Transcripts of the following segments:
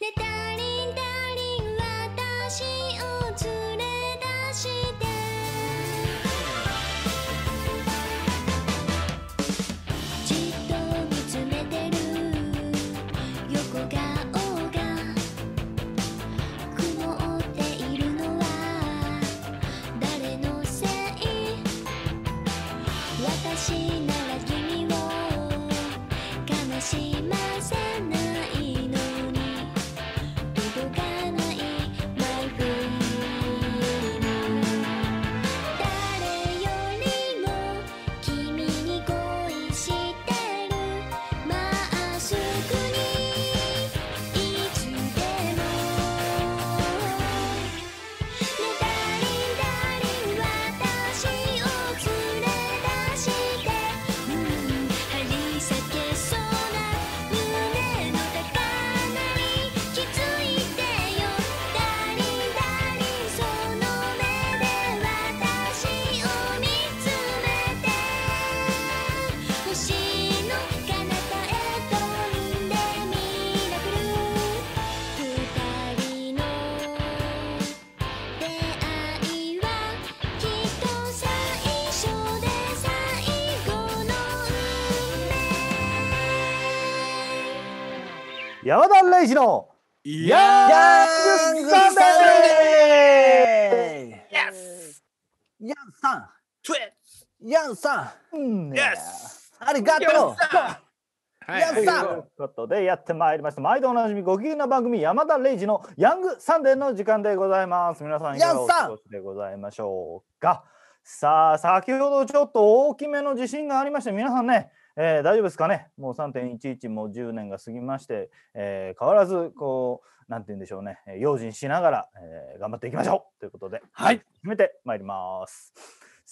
寝たい山田礼二のヤングサンデーヤンさんヤンさんありがとうさい、ということでやってまいりました毎度おなじみご機嫌な番組山田礼二のヤングサンデーの時間でございます皆さんいかがお過ごしでございましょうかさあ先ほどちょっと大きめの地震がありまして皆さんねえー、大丈夫ですかね、もう3.11も10年が過ぎまして、えー、変わらず、こう、なんて言うんでしょうね、用心しながら、えー、頑張っていきましょうということで、はい、決めてまいります。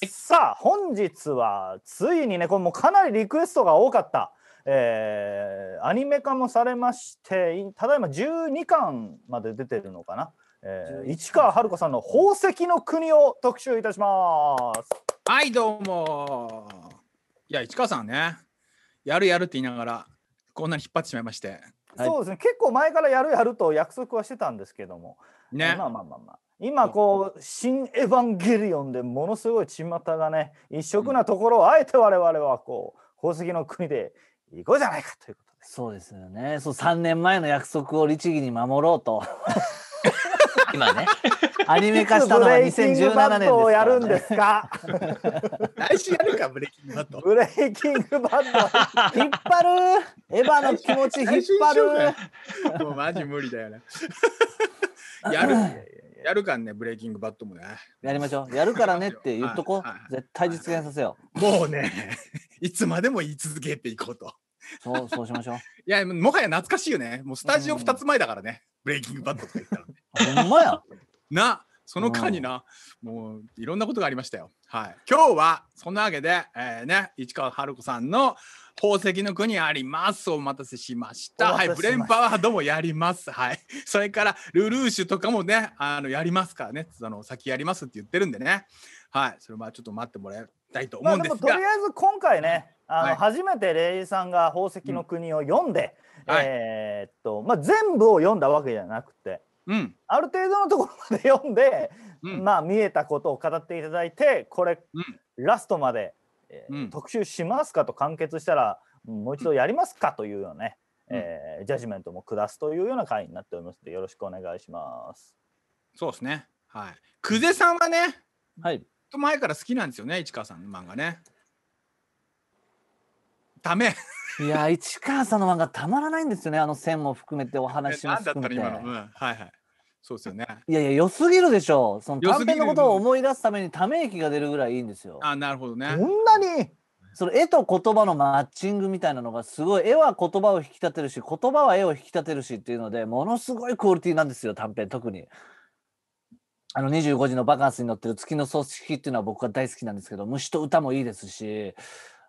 さあ、本日はついにね、これもかなりリクエストが多かった。えー、アニメ化もされましてただいま12巻まで出てるのかな、えー、市川春子さんの「宝石の国」を特集いたします。はいどうもいや市川さんねやるやるって言いながらこんなに引っ張ってしまいまして、はい、そうですね結構前からやるやると約束はしてたんですけどもねまあまあまあまあ今こう「新エヴァンゲリオン」でものすごい巷がね一色なところをあえて我々はこう宝石の国で行こうじゃないかということでそうですよねそう3年前の約束を律儀に守ろうと 今ね。アニメ化したのは2017年ですから、ね。をやるんですか。来週やるか、ブレイキングバッド。ブレイキングバッド。引っ張る。エヴァの気持ち引っ張る。もうマジ無理だよね。やる。やるかんね、ブレイキングバットもね。やりましょう。やるからねって言っとこう。絶対実現させよう。もうね、いつまでも言い続けていこうと。そう、そうしましょう。いや、もはや懐かしいよね。もうスタジオ2つ前だからね。ブレイキングバッドとか言ったら、ね。ほんまや。な、その間にな、もういろんなことがありましたよ。はい。今日は、そんなわけで、えー、ね、市川春子さんの宝石の国あります。お待たせしました。はい。ブレンパワードもやります。はい。それから、ルルーシュとかもね、あの、やりますからね。その、先やりますって言ってるんでね。はい。それまあちょっと待ってもらいたいと思うんですが。まあ、でもとりあえず今回ね、あの、はい、初めてレイさんが宝石の国を読んで、うん、えー、っとまあ、全部を読んだわけじゃなくて、うん、ある程度のところまで読んで、うん、まあ見えたことを語っていただいてこれ、ラストまで、えー、特集しますかと完結したらもう一度やりますかというようなね、えー、ジャッジメントも下すというような回になっておりますのでよろしくお願いします。そうですね。はい。久世さんはね、はい。と前から好きなんですよね、市川さんの漫画ね。ダメいや市川さんの漫画たまらないんですよねあの線も含めてお話も含めて。なだったら今の、うん、はいはいそうですよね。いやいや、良すぎるでしょう。その短編のことを思い出すためにため息が出るぐらいいいんですよ。あ、なるほどね。こんなに。その絵と言葉のマッチングみたいなのがすごい絵は言葉を引き立てるし言葉は絵を引き立てるしっていうのでものすごいクオリティなんですよ短編特にあの25時のバカンスに乗ってる月の組織っていうのは僕は大好きなんですけど虫と歌もいいですし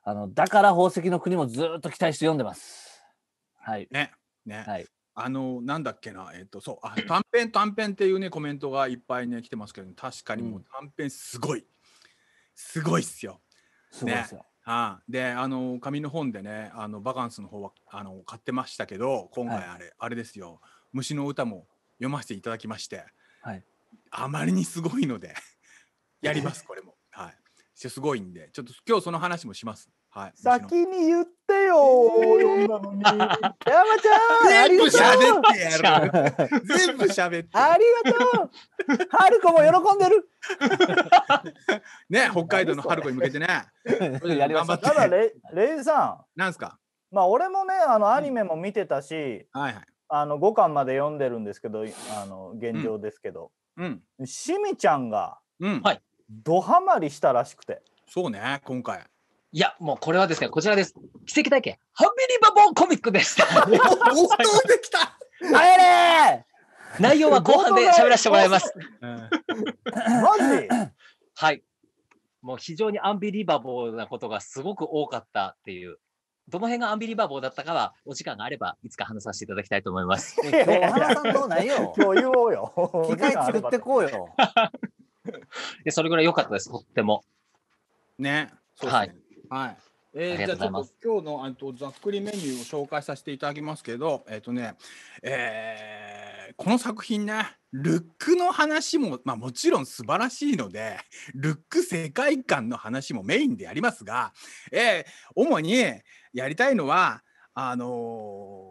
あのだから宝石の国もずっと期待して読んでます。はい。ね。ね。はい。あのなんだっけな、えっ、ー、とそうあ短編短編っていうねコメントがいっぱいね来てますけど、ね、確かにもう短編すごい、すごいっすよ。すごいっすよ。ねああであの紙の本でねあのバカンスの方はあの買ってましたけど今回あれ、はい、あれですよ「虫の歌」も読ませていただきまして、はい、あまりにすごいのでやりますこれすごいんで、ちょっと今日その話もします。はい。先に言ってよ 山ちゃん全部喋ってやる。全部喋って。ありがとう春子も喜んでるね、北海道の春子に向けてね。頑張って。ただレ、レイさん。なんすかまあ、俺もね、あの、アニメも見てたし、はいはい。あの、5巻まで読んでるんですけど、あの、現状ですけど。うん。しみちゃんが、うん。はい。どハマりしたらしくて。そうね、今回。いや、もうこれはですね、こちらです。奇跡体験、ハンビリバボーコミックでした。おっきたあれ内容は後半で喋らせてもらいます。マジはい。もう非常にアンビリバボーなことがすごく多かったっていう。どの辺がアンビリバボーだったかは、お時間があれば、いつか話させていただきたいと思います。今日話さんどうないよ。今日言おうよ。機械作ってこうよ。でそれぐらい良かったです、とっても。ね。そうですねはい、はいえー、じゃあちょっと今日のっとざっくりメニューを紹介させていただきますけど、えっ、ー、とね、えー、この作品ね、ルックの話も、まあ、もちろん素晴らしいので、ルック世界観の話もメインでやりますが、えー、主にやりたいのは、あの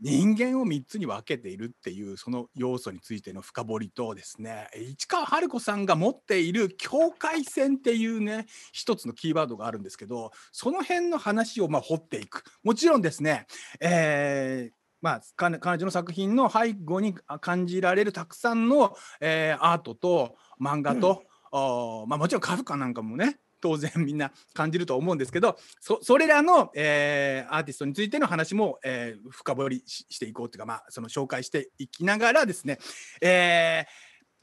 人間を3つに分けているっていうその要素についての深掘りとですね市川春子さんが持っている境界線っていうね一つのキーワードがあるんですけどその辺の話をまあ掘っていくもちろんですね、えーまあ、彼女の作品の背後に感じられるたくさんの、えー、アートと漫画と、うん、まあ、もちろんカフカなんかもね当然みんな感じると思うんですけどそれらの、えー、アーティストについての話も、えー、深掘りしていこうというか、まあ、その紹介していきながらですね、え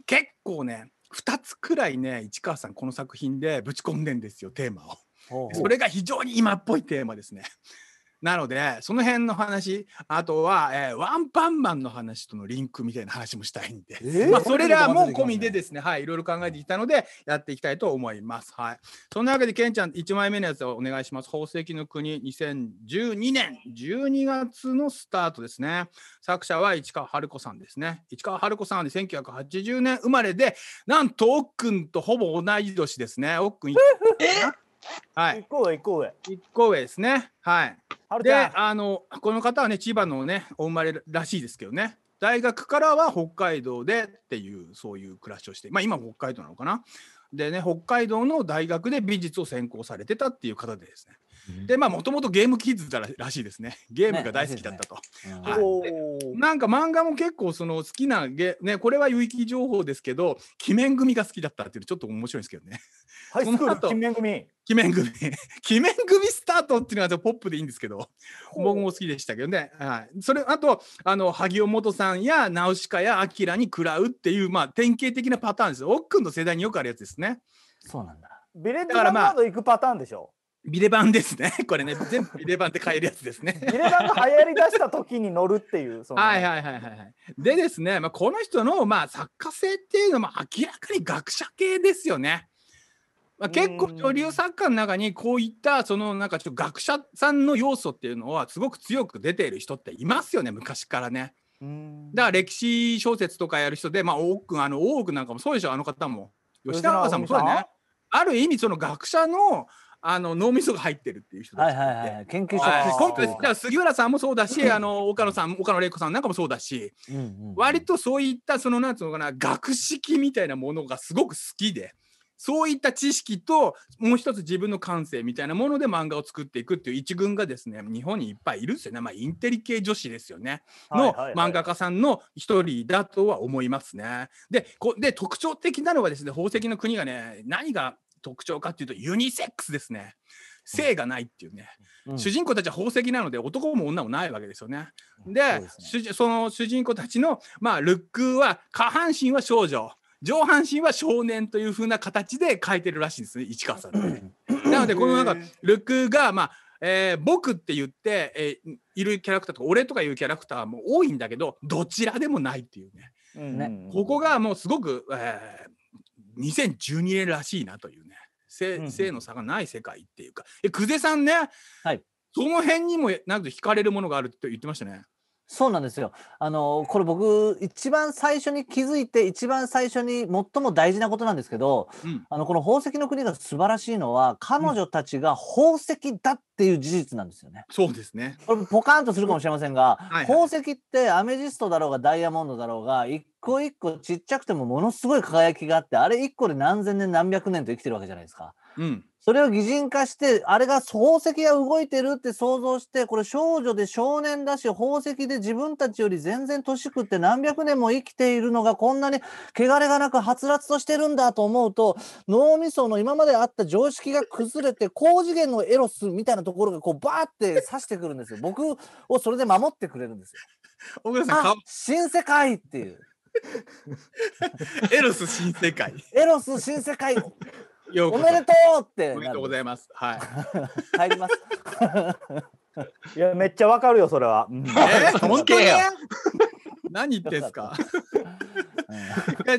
ー、結構ね2つくらいね市川さんこの作品でぶち込んでんですよテーマを。それが非常に今っぽいテーマですね。なのでその辺の話あとは、えー、ワンパンマンの話とのリンクみたいな話もしたいんで、えー、まあ、それらも込みでですね、はい、いろいろ考えてきたのでやっていきたいと思います。はい、そんなわけでケンちゃん1枚目のやつをお願いします。宝石の国2012年12月のスタートですね。作者は市川春子さんですね。市川春子さんは1980年生まれでなんと奥君とほぼ同い年ですね。奥君えはい。1個上、1個上。1個上ですね。はい。で、あの、この方はね、千葉のね、お生まれらしいですけどね。大学からは北海道でっていうそういう暮らしをしてまあ今北海道なのかなでね北海道の大学で美術を専攻されてたっていう方でですねでまあもともとゲームキッズだらしいですねゲームが大好きだったと、ねねはい、なんか漫画も結構その好きなゲねこれは有益情報ですけど鬼面組が好きだったっていうちょっと面白いですけどね はいそのと鬼面組鬼面組 組スタートっていうのはポップでいいんですけど僕も好きでしたけどね、はい、それあとあの萩尾本さんやナウシカやアキラに食らうっていうまあ典型的なパターンです奥君の世代によくあるやつですねそうなんだビレッジヴンード行くパターンでしょビレ版ですね。これね、全部ビレ版で買えるやつですね。ビレ版が流行り出した時に乗るっていう。はいはいはいはい。でですね、まあ、この人の、まあ、作家性っていうのも明らかに学者系ですよね。まあ、結構女流作家の中にこういったそのなんかちょっと学者さんの要素っていうのはすごく強く出ている人っていますよね昔からね。だから歴史小説とかやる人で、まあ、多くあの多くなんかもそうでしょう、あの方も吉永さんもそうだね。ある意味その学者のあの脳みそが入ってるっていう人たちて、はいはいはい、研究者今回杉浦さんもそうだし、あの岡野さん岡野玲子さんなんかもそうだし、うんうんうん、割とそういったそのなんつうのかな学識みたいなものがすごく好きで。そういった知識ともう一つ自分の感性みたいなもので漫画を作っていくっていう一群がですね日本にいっぱいいるんですよね、まあ、インテリ系女子ですよね、の漫画家さんの一人だとは思いますね。でこで特徴的なのはですね宝石の国がね何が特徴かっていうとユニセックスですね性がないっていうね、うん、主人公たちは宝石なので男も女もないわけですよね。で、ね、その主人公たちの、まあ、ルックは下半身は少女上半身は少年というふうな形で書いてるらしいんですね市川さんね。なのでこのなんかルックがまあえー、僕って言って、えー、いるキャラクターとか俺とかいうキャラクターも多いんだけどどちらでもないっていうね、うん、ここがもうすごく、えー、2012年らしいなというね性,、の差がない世界っていうか久世さんね、はい、その辺にもなんと惹かれるものがあるって言ってましたね。そうなんですよ。あの、これ僕、一番最初に気づいて、一番最初に最も大事なことなんですけど、うん、あの、この宝石の国が素晴らしいのは、彼女たちが宝石だっていう事実なんですよね。うん、そうですね。これポカンとするかもしれませんが、はいはい、宝石ってアメジストだろうがダイヤモンドだろうが、一個一個ちっちゃくてもものすごい輝きがあって、あれ一個で何千年何百年と生きてるわけじゃないですか。うん。それを擬人化して、あれが宝石が動いてるって想像して、これ少女で少年だし、宝石で自分たちより全然年食って何百年も生きているのがこんなに汚れがなくはつらつとしてるんだと思うと、脳みその今まであった常識が崩れて、高次元のエロスみたいなところがこうバーって刺してくるんですよ。僕をそれで守ってくれるんですよ。小倉さん、新世界っていう。エロス新世界。エロス新世界。おめでとうっておめでとうございます。はい。入ります。いや、めっちゃわかるよ、それは。えー、本当に何ですか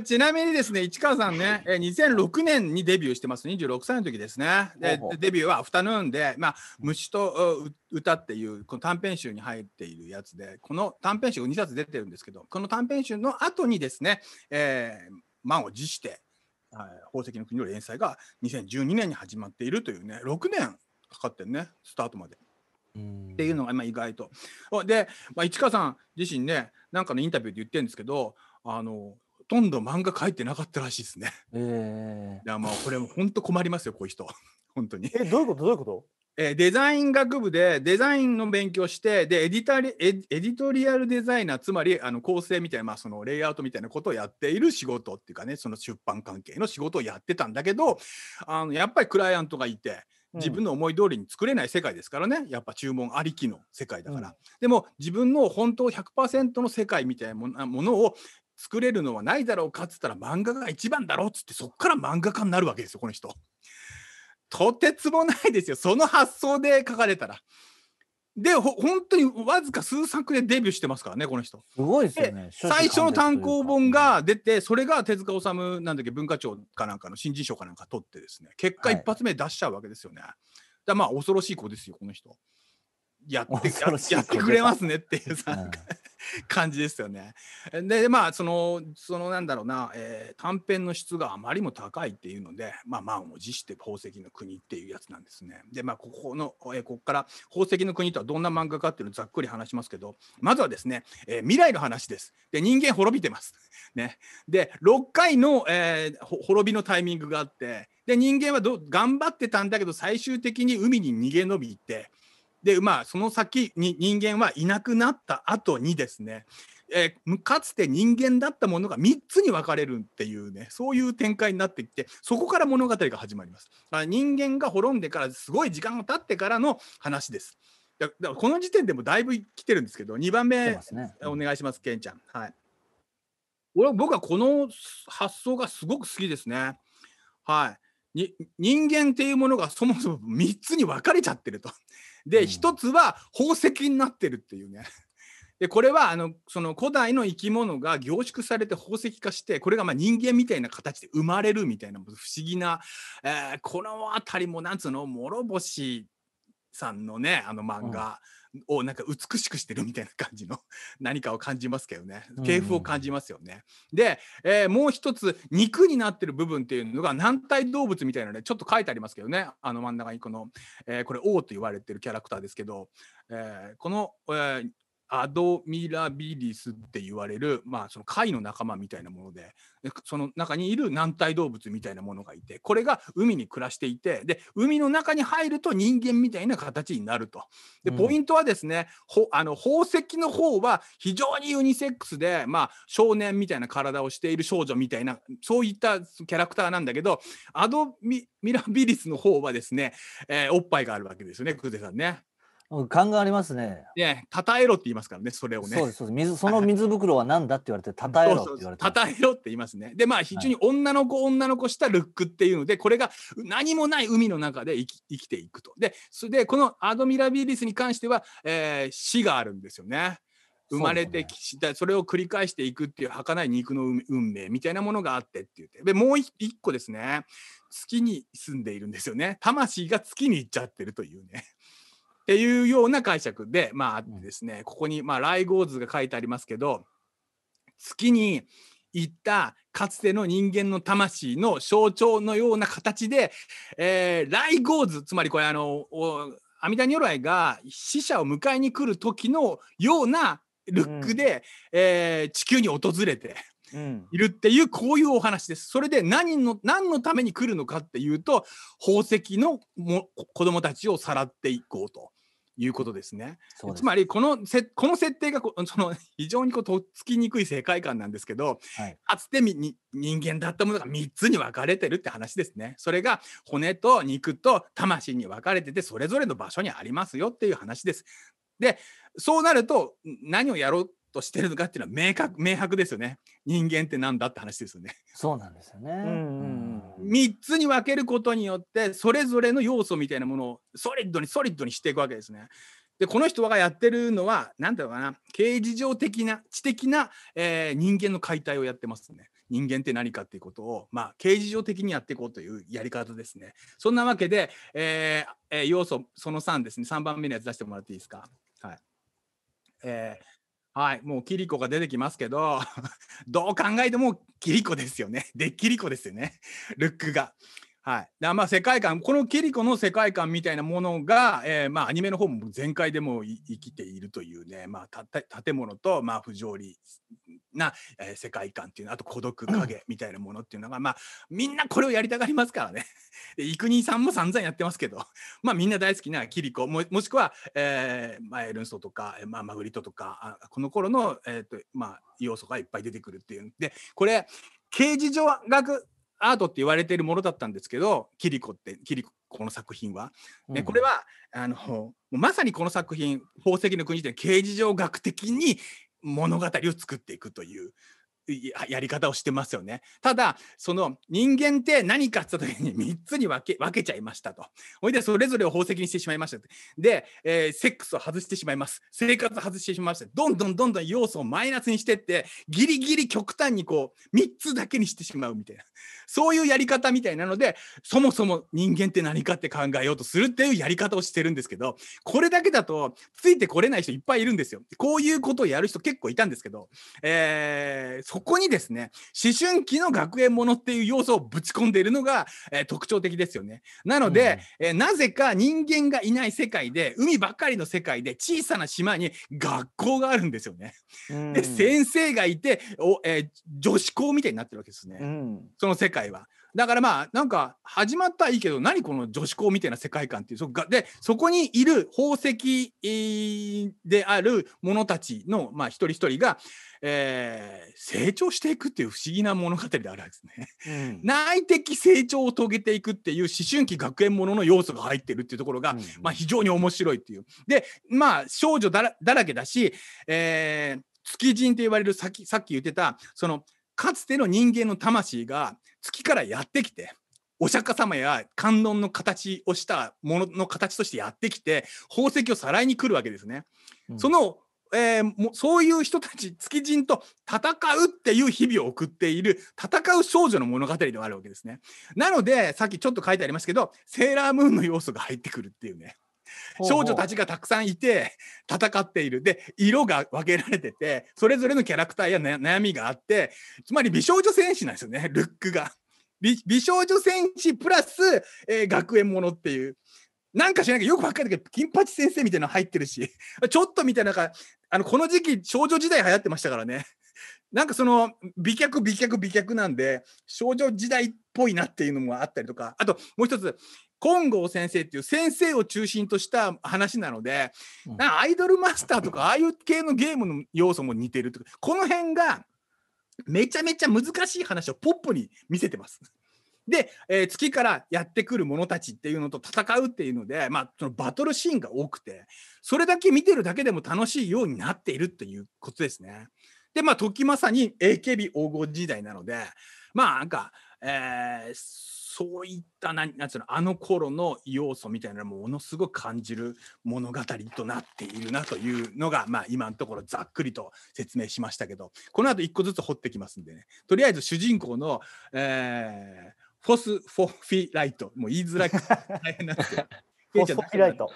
ちなみにですね、市川さんね、2006年にデビューしてます、26歳の時ですね。でデビューはアフタヌーンで、まあ、虫と歌っていうこの短編集に入っているやつで、この短編集が2冊出てるんですけど、この短編集の後にですね、えー、満を持して、はい、宝石の国の連載が2012年に始まっているというね6年かかってるねスタートまで。っていうのがまあ意外と。で、まあ、市川さん自身ねなんかのインタビューで言ってるんですけどあのほとんど漫画書いてなかったらしいですね。えー、いやまあこれも本当困りますよこういう人本当に。えどういうことどういうことえデザイン学部でデザインの勉強してでエディタリエディトリアルデザイナーつまりあの構成みたいな、まあ、そのレイアウトみたいなことをやっている仕事っていうかねその出版関係の仕事をやってたんだけどあのやっぱりクライアントがいて。自分の思い通りに作れない世界ですからねやっぱ注文ありきの世界だから、うん、でも自分の本当100%の世界みたいなものを作れるのはないだろうかっつったら漫画が一番だろっつってそっから漫画家になるわけですよこの人。とてつもないですよ。その発想で書かれたら。で、ほ本当にわずか数作でデビューしてますからね、この人。すごいですよね。最初の単行本が出て、それが手塚治虫なんだっけ、文化庁かなんかの新人賞かなんか取ってですね、結果一発目出しちゃうわけですよね。はい、だまあ、恐ろしい子ですよ、この人。やってやってくれますねっていうさ、うん、感じですよね。でまあそのそのなんだろうな、えー、短編の質があまりも高いっていうので、まあ、満を持して宝石の国っていうやつなんですね。でまあここの、えー、ここから宝石の国とはどんな漫画かっていうのをざっくり話しますけどまずはですね、えー、未来の話です。で人間滅びてます。ね、で6回の、えー、滅びのタイミングがあってで人間はど頑張ってたんだけど最終的に海に逃げ延びてで、まあ、その先に人間はいなくなった後にですね、えー、かつて人間だったものが3つに分かれるっていうねそういう展開になってきてそこから物語が始まります。だ人間が滅んでからすごい時間が経ってからの話です。だからこの時点でもだいぶ来てるんですけど2番目、ねうん、お願いしますケンちゃん。はい、俺僕はこの発想がすごく好きですね。はい、人間っていうものがそもそも3つに分かれちゃってると。で、一つは宝石になってるっていうね。でこれはあのその古代の生き物が凝縮されて宝石化してこれがま人間みたいな形で生まれるみたいな不思議な、えー、この辺りもなんつうの諸星さんのねあの漫画をなんか美しくしてるみたいな感じの 何かを感じますけどね系譜を感じますよね。うん、で、えー、もう一つ肉になってる部分っていうのが軟体動物みたいなのでちょっと書いてありますけどねあの真ん中にこの、えー、これ王と言われてるキャラクターですけど、えー、この、えアドミラビリスって言われる、まあ、その貝の仲間みたいなものでその中にいる軟体動物みたいなものがいてこれが海に暮らしていてで海の中に入ると人間みたいな形になるとでポイントはですね、うん、あの宝石の方は非常にユニセックスで、まあ、少年みたいな体をしている少女みたいなそういったキャラクターなんだけどアドミラビリスの方はですね、えー、おっぱいがあるわけですよねクゼさんね。感がありますね。ね、たえろって言いますからね、それをね。そうです、そうです。水その水袋は何だって言われて、たたえろって言われて。たたえろって言いますね。で、まあ、非常に女の子、女の子したルックっていうので、これが何もない海の中で生き生きていくと。で、それで、このアドミラビリスに関しては、えー、死があるんですよね。生まれてきた、ね、それを繰り返していくっていう儚い肉の運命みたいなものがあってって言ってでもう一個ですね月に住んでいるんですよね魂が月に行っちゃってるというねっていうような解釈で、まあ、あってですね、ここに、まあ、ライゴーズが書いてありますけど、月に行ったかつての人間の魂の象徴のような形で、えー、ライゴーズ、つまりこれ、あの、阿弥陀如来が死者を迎えに来る時のようなルックで、うん、えー、地球に訪れて、いるっていうこういうお話です。それで何の何のために来るのかっていうと宝石のも子供たちをさらっていこうと。いうことですね。すつまりこのせこの設定がこ その非常にこうとっつきにくい世界観なんですけど、はい、かつてみに人間だったものが3つに分かれてるって話ですね。それが骨と肉と魂に分かれててそれぞれの場所にありますよっていう話です。でそうなると何をやろうとしてるのかっていうのは明確明白ですよね人間ってなんだって話ですよね。そうなんですよね、うんうん、つに分けることによってそれぞれの要素みたいなものをソリッドにソリッドにしていくわけですね。でこの人がやってるのは何だろうかな形事上的な知的な、えー、人間の解体をやってますね。人間って何かっていうことを、まあ、形事上的にやっていこうというやり方ですね。そんなわけで、えーえー、要素その3ですね3番目のやつ出してもらっていいですか。はいえーはい、もうキリコが出てきますけど、どう考えてもキリコですよね。で、キリコですよね。ルックが。はい、まあ世界観このケリコの世界観みたいなものが、えー、まあアニメの方も全開でも生きているというね、まあ、建物とまあ不条理な、えー、世界観っていうのあと孤独影みたいなものっていうのが、まあみんなこれをやりたがりますからね幾人 さんも散々やってますけど まあみんな大好きなキリコももしくは、えーまあ、エルンストとか、まあ、マグリットとかこの頃の、えーとまあ、要素がいっぱい出てくるっていうんでこれ刑事上学アートって言われているものだったんですけどキリコってキリコの作品は、で、うん、これはあのまさにこの作品「宝石の国」で形而上学的に物語を作っていくというやり方をしてますよね。ただ、その人間って何かって言った時に3つに分け分けちゃいましたと。ほいで、それぞれを宝石にしてしまいました。で、えー、セックスを外してしまいます。生活を外してしまいました。どんどんどんどん要素をマイナスにしてって、ギリギリ極端にこう、3つだけにしてしまうみたいな。そういうやり方みたいなので、そもそも人間って何かって考えようとするっていうやり方をしてるんですけど、これだけだと、ついてこれない人いっぱいいるんですよ。こういうことをやる人結構いたんですけど、えーそこにですね、思春期の学園ものっていう要素をぶち込んでいるのが、えー、特徴的ですよね。なので、うん、えー、なぜか人間がいない世界で、海ばかりの世界で、小さな島に学校があるんですよね。うん、で、先生がいて、おえー、女子校みたいになってるわけですね。うん、その世界は。だからまあなんか始まったらいいけど何この女子校みたいな世界観っていうそでそこにいる宝石である者たちの、まあ、一人一人が、えー、成長していくっていう不思議な物語であるわけですね、うん、内的成長を遂げていくっていう思春期学園ものの要素が入ってるっていうところが、うんまあ、非常に面白いっていう。でまあ少女だらだらけだし、えー、月人と言われるさっきさっき言ってたそのかつての人間の魂が月からやってきてお釈迦様や観音の形をしたものの形としてやってきて宝石をさらいに来るわけですね。うん、そのえー、もそういう人たち築人と戦うっていう日々を送っている戦う少女の物語ではあるわけですね。なのでさっきちょっと書いてありますけどセーラームーンの要素が入ってくるっていうね。少女たちがたくさんいて戦っているで色が分けられててそれぞれのキャラクターや悩みがあってつまり美少女戦士なんですよねルックが美。美少女戦士プラス、えー、学園ものっていう。なんか知らないけど、よくわかるけど、金八先生みたいなの入ってるし、ちょっとみたいな、なんか、あの、この時期、少女時代流行ってましたからね。なんかその美脚美脚美脚なんで少女時代っぽいなっていうのもあったりとかあともう一つ金剛先生っていう先生を中心とした話なので、なアイドルマスターとかああいう系のゲームの要素も似てるとかこの辺がめちゃめちゃ難しい話をポップに見せてます。で、えー、月からやってくる者たちっていうのと戦うっていうので、まあ、そのバトルシーンが多くてそれだけ見てるだけでも楽しいようになっているっていうことですね。でまあ時まさに AKB 黄金時代なのでまあなんか、えーそういった何なんつうのあの頃の要素みたいなもものすごく感じる物語となっているなというのが、まあ、今のところざっくりと説明しましたけどこの後一個ずつ掘ってきますんでねとりあえず主人公の、えー、フォス・フォフィライトもう言いづらく大変なんですけどフォスライト。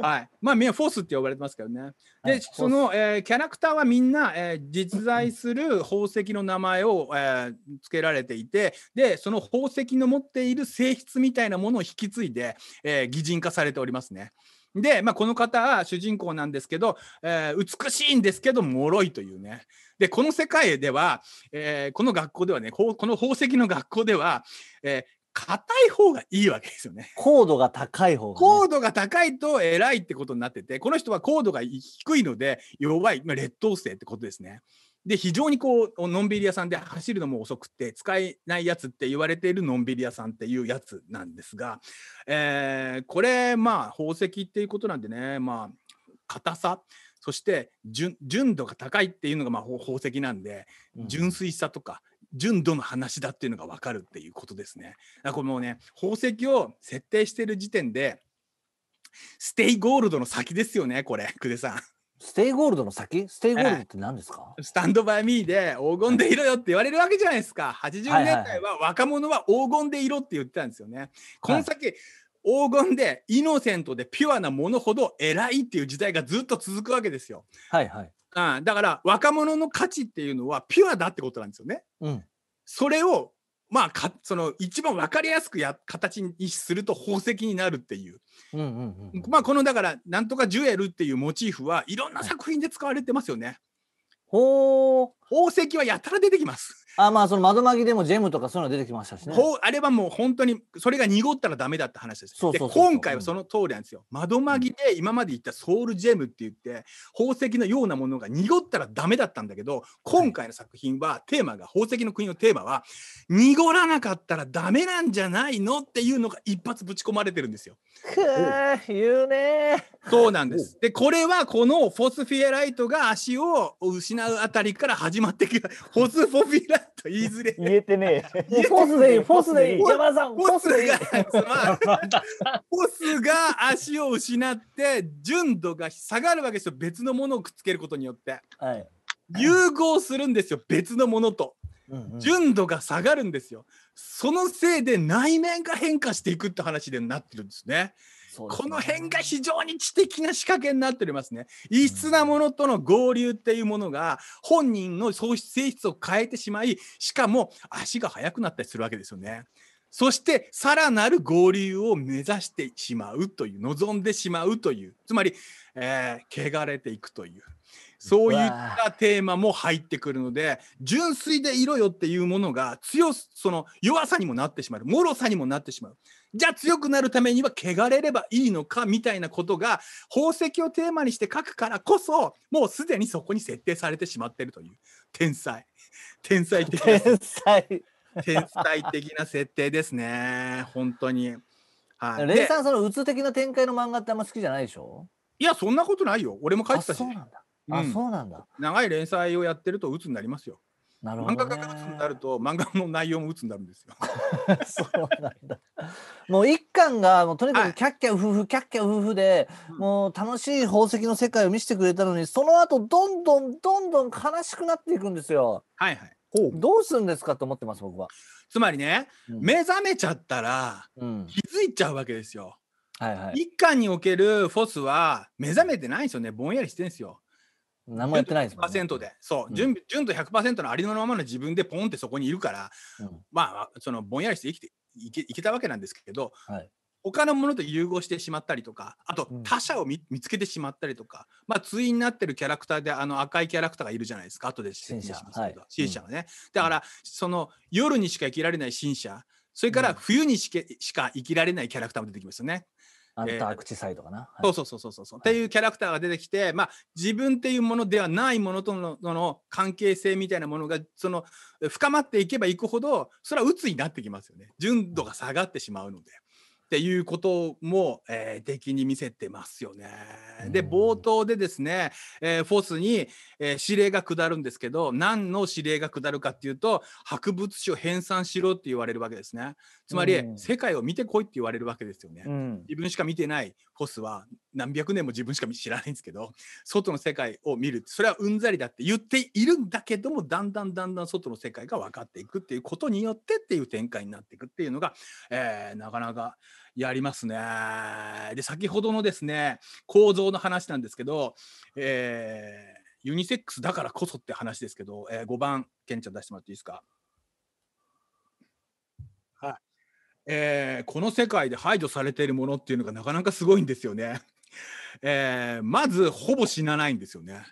はい。まあみんなフォースって呼ばれてますけどね。で、はい、その、えー、キャラクターはみんな、えー、実在する宝石の名前を、えー、付けられていて、で、その宝石の持っている性質みたいなものを引き継いで、えー、擬人化されておりますね。で、まあ、この方は主人公なんですけど、えー、美しいんですけど脆いというね。でこの世界では、えー、この学校ではねこの宝石の学校では、えー、硬い方がいいわけですよね。高度が高い方が、ね、高度が高いと偉いってことになってて、この人は高度が低いので弱い、まあ、劣等生ってことですね。で、非常にこう、のんびり屋さんで走るのも遅くて、使えないやつって言われているのんびり屋さんっていうやつなんですが、えー、これ、まあ、宝石っていうことなんでね、まあ、硬さ、そして純度が高いっていうのが、まあ、宝石なんで、純粋さとか、純度の話だっていうのが分かるっていうことですね。だからもうね宝石を設定してる時点でステイゴールドの先ですよねこれ久手さん。ステイゴールドの先ステイゴールドって何ですか、スタンドバイミーで黄金でいろよって言われるわけじゃないですか。80年代は若者は黄金でいろって言ってたんですよね。この先、黄金でイノセントでピュアなものほど偉いっていう時代がずっと続くわけですよ。はいはい。うん、だから若者の価値っていうのはピュアだってことなんですよね。うん、それをまあかその一番分かりやすくや形にすると宝石になるっていう,、うんうんうん、まあこのだから「なんとかジュエル」っていうモチーフはいろんな作品で使われてますよね。ほう宝石はやたら出てきます。あまあその窓紛でもジェムとかそういうの出てきましたしね。ほあれはもう本当にそれが濁ったらダメだって話です。で今回はその通りなんですよ。窓紛で今まで言ったソウルジェムって言って、宝石のようなものが濁ったらダメだったんだけど今回の作品はテーマが宝石の国のテーマは濁らなかったらダメなんじゃないのっていうのが一発ぶち込まれてるんですよ。言うねそうなんです。でこれはこのフォスフィエライトが足を失うあたりから始まってきたフォスフォフィエライトと言いづれ。言えてねえ。フォスでいい、フォスでいい。山田さん、フォスでフォスが足を失って、純度が下がるわけですよ。別のものをくっつけることによって。はい、融合するんですよ、別のものと。純度が下がるんですよ。そのせいで内面が変化していくって話でなってるんですね。ね、この辺が非常に知的な仕掛けになっておりますね。異質なものとの合流っていうものが本人の性質を変えてしまいしかも足が速くなったりするわけですよね。そしてさらなる合流を目指してしまうという望んでしまうというつまり、えー、汚れていくという。そういったテーマも入ってくるので純粋でいろよっていうものが強その弱さにもなってしまう脆さにもなってしまうじゃあ強くなるためには汚れればいいのかみたいなことが宝石をテーマにして書くからこそもうすでにそこに設定されてしまってるという天才 天才的な天才天才的な設定ですね本当に。はい、レイさんそのうつ的な展開の漫画ってあんま好きじゃないでしょいやそんなことないよ俺も書いてたし。そうなんだ。うん、あそうなんだ長い連載をやってると鬱になりますよ。なるほど、ね、漫画家が打つになると漫画の内容もつになるんですよ。そうなんだ。もう一巻がもうとにかくキャッキャ夫婦、キャッキャ夫婦で、もう楽しい宝石の世界を見せてくれたのにその後どんどんどんどん悲しくなっていくんですよ。はいはい。ほうどうするんですかと思ってます僕は。つまりね、うん、目覚めちゃったら、気づいちゃうわけですよ。はいはい、一巻におけるフォスは目覚めてないんですよねぼんやりしてんですよ。何もやってないですもんね。100%で、そう、純、うん、純と100%のありのままの自分でポンってそこにいるから、うん、まあ、そのぼんやりして生きていけいけたわけなんですけど、はい、他のものと融合してしまったりとか、あと他者を見,、つけてしまったりとか、まあ、対になってるキャラクターで、あの赤いキャラクターがいるじゃないですか、後で説明しますけど、ね。だから、その夜にしか生きられない新車、それから冬にししか生きられないキャラクターも出てきますよね。アンタークサイかな。えーはい、そうそうそうそうそう、はい、っていうキャラクターが出てきて、まあ、自分っていうものではないものとのの関係性みたいなものがその深まっていけばいくほどそれは鬱になってきますよね純度が下がってしまうので。っていうことも、えー、出に見せてますよね。で、冒頭でですね、えー、フォスに、えー、指令が下るんですけど、何の指令が下るかっていうと、博物誌を編纂しろって言われるわけですね。つまり、世界を見てこいって言われるわけですよね。自分しか見てないホスは何百年も自分しか知らないんですけど外の世界を見るそれはうんざりだって言っているんだけどもだんだんだんだん外の世界が分かっていくっていうことによってっていう展開になっていくっていうのが、えー、なかなかやりますね。で先ほどのですね構造の話なんですけど、えー、ユニセックスだからこそって話ですけど、えー、5番ケンちゃん出してもらっていいですか。えー、この世界で排除されているものっていうのがなかなかすごいんですよね。えー、まずほぼ死なないんですよね。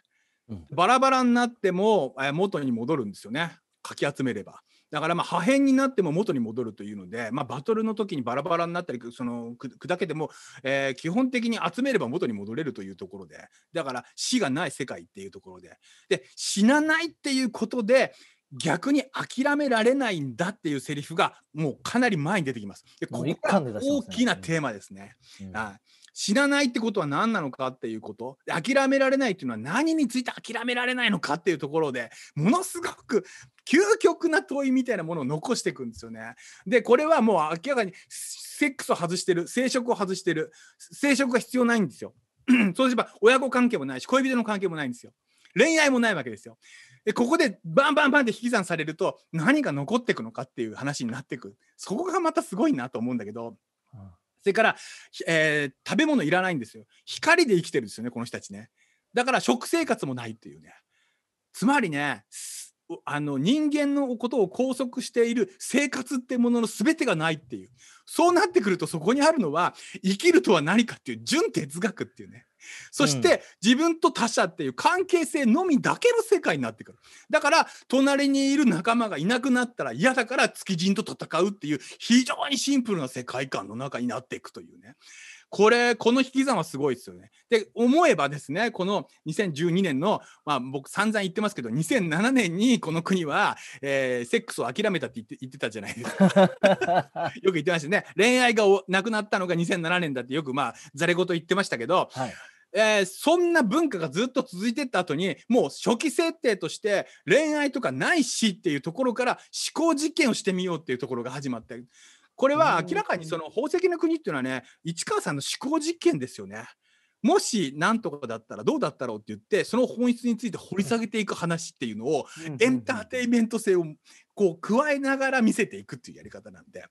うん、バラバラになっても、えー、元に戻るんですよね。かき集めれば。だからまあ破片になっても元に戻るというので、まあ、バトルの時にバラバラになったりその砕けても、えー、基本的に集めれば元に戻れるというところでだから死がない世界っていうところでで死なないっていうことで逆に諦められないんだっていうセリフがもうかなり前に出てきます。でここが大きなテーマですね。うん、死なないってことは何なのかっていうこと諦められないっていうのは何について諦められないのかっていうところでものすごく究極な問いみたいなものを残していくんですよね。でこれはもう明らかにセックスを外してる生殖を外してる生殖が必要ないんですよ。そうすれば親子関係もないし恋人の関係もないんですよ。恋愛もないわけですよ。でここでバンバンバンって引き算されると何が残っていくのかっていう話になっていくそこがまたすごいなと思うんだけど、うん、それから、えー、食べ物いらないんですよ光で生きてるんですよねこの人たちねだから食生活もないっていうねつまりねあの人間のことを拘束している生活ってものの全てがないっていうそうなってくるとそこにあるのは生きるとは何かっていう純哲学っていうねそして自分と他者っていう関係性のみだけの世界になってくる。だから隣にいる仲間がいなくなったら嫌だから築人と戦うっていう非常にシンプルな世界観の中になっていくというね。これ、この引き算はすごいですよね。で、思えばですね、この2012年の、まあ僕散々言ってますけど、2007年にこの国は、えー、セックスを諦めたって言って言ってたじゃないですか。よく言ってましたね。恋愛がなくなったのが2007年だってよくまあ、ざれ言言ってましたけど、はい、えー、そんな文化がずっと続いてった後にもう初期設定として恋愛とかないしっていうところから思考実験をしてみようっていうところが始まってこれは明らかにその宝石の国っていうのはね市川さんの思考実験ですよね。もし何とかだったらどうだったろうって言ってその本質について掘り下げていく話っていうのをエンターテインメント性をこう加えながら見せていくっていうやり方なんで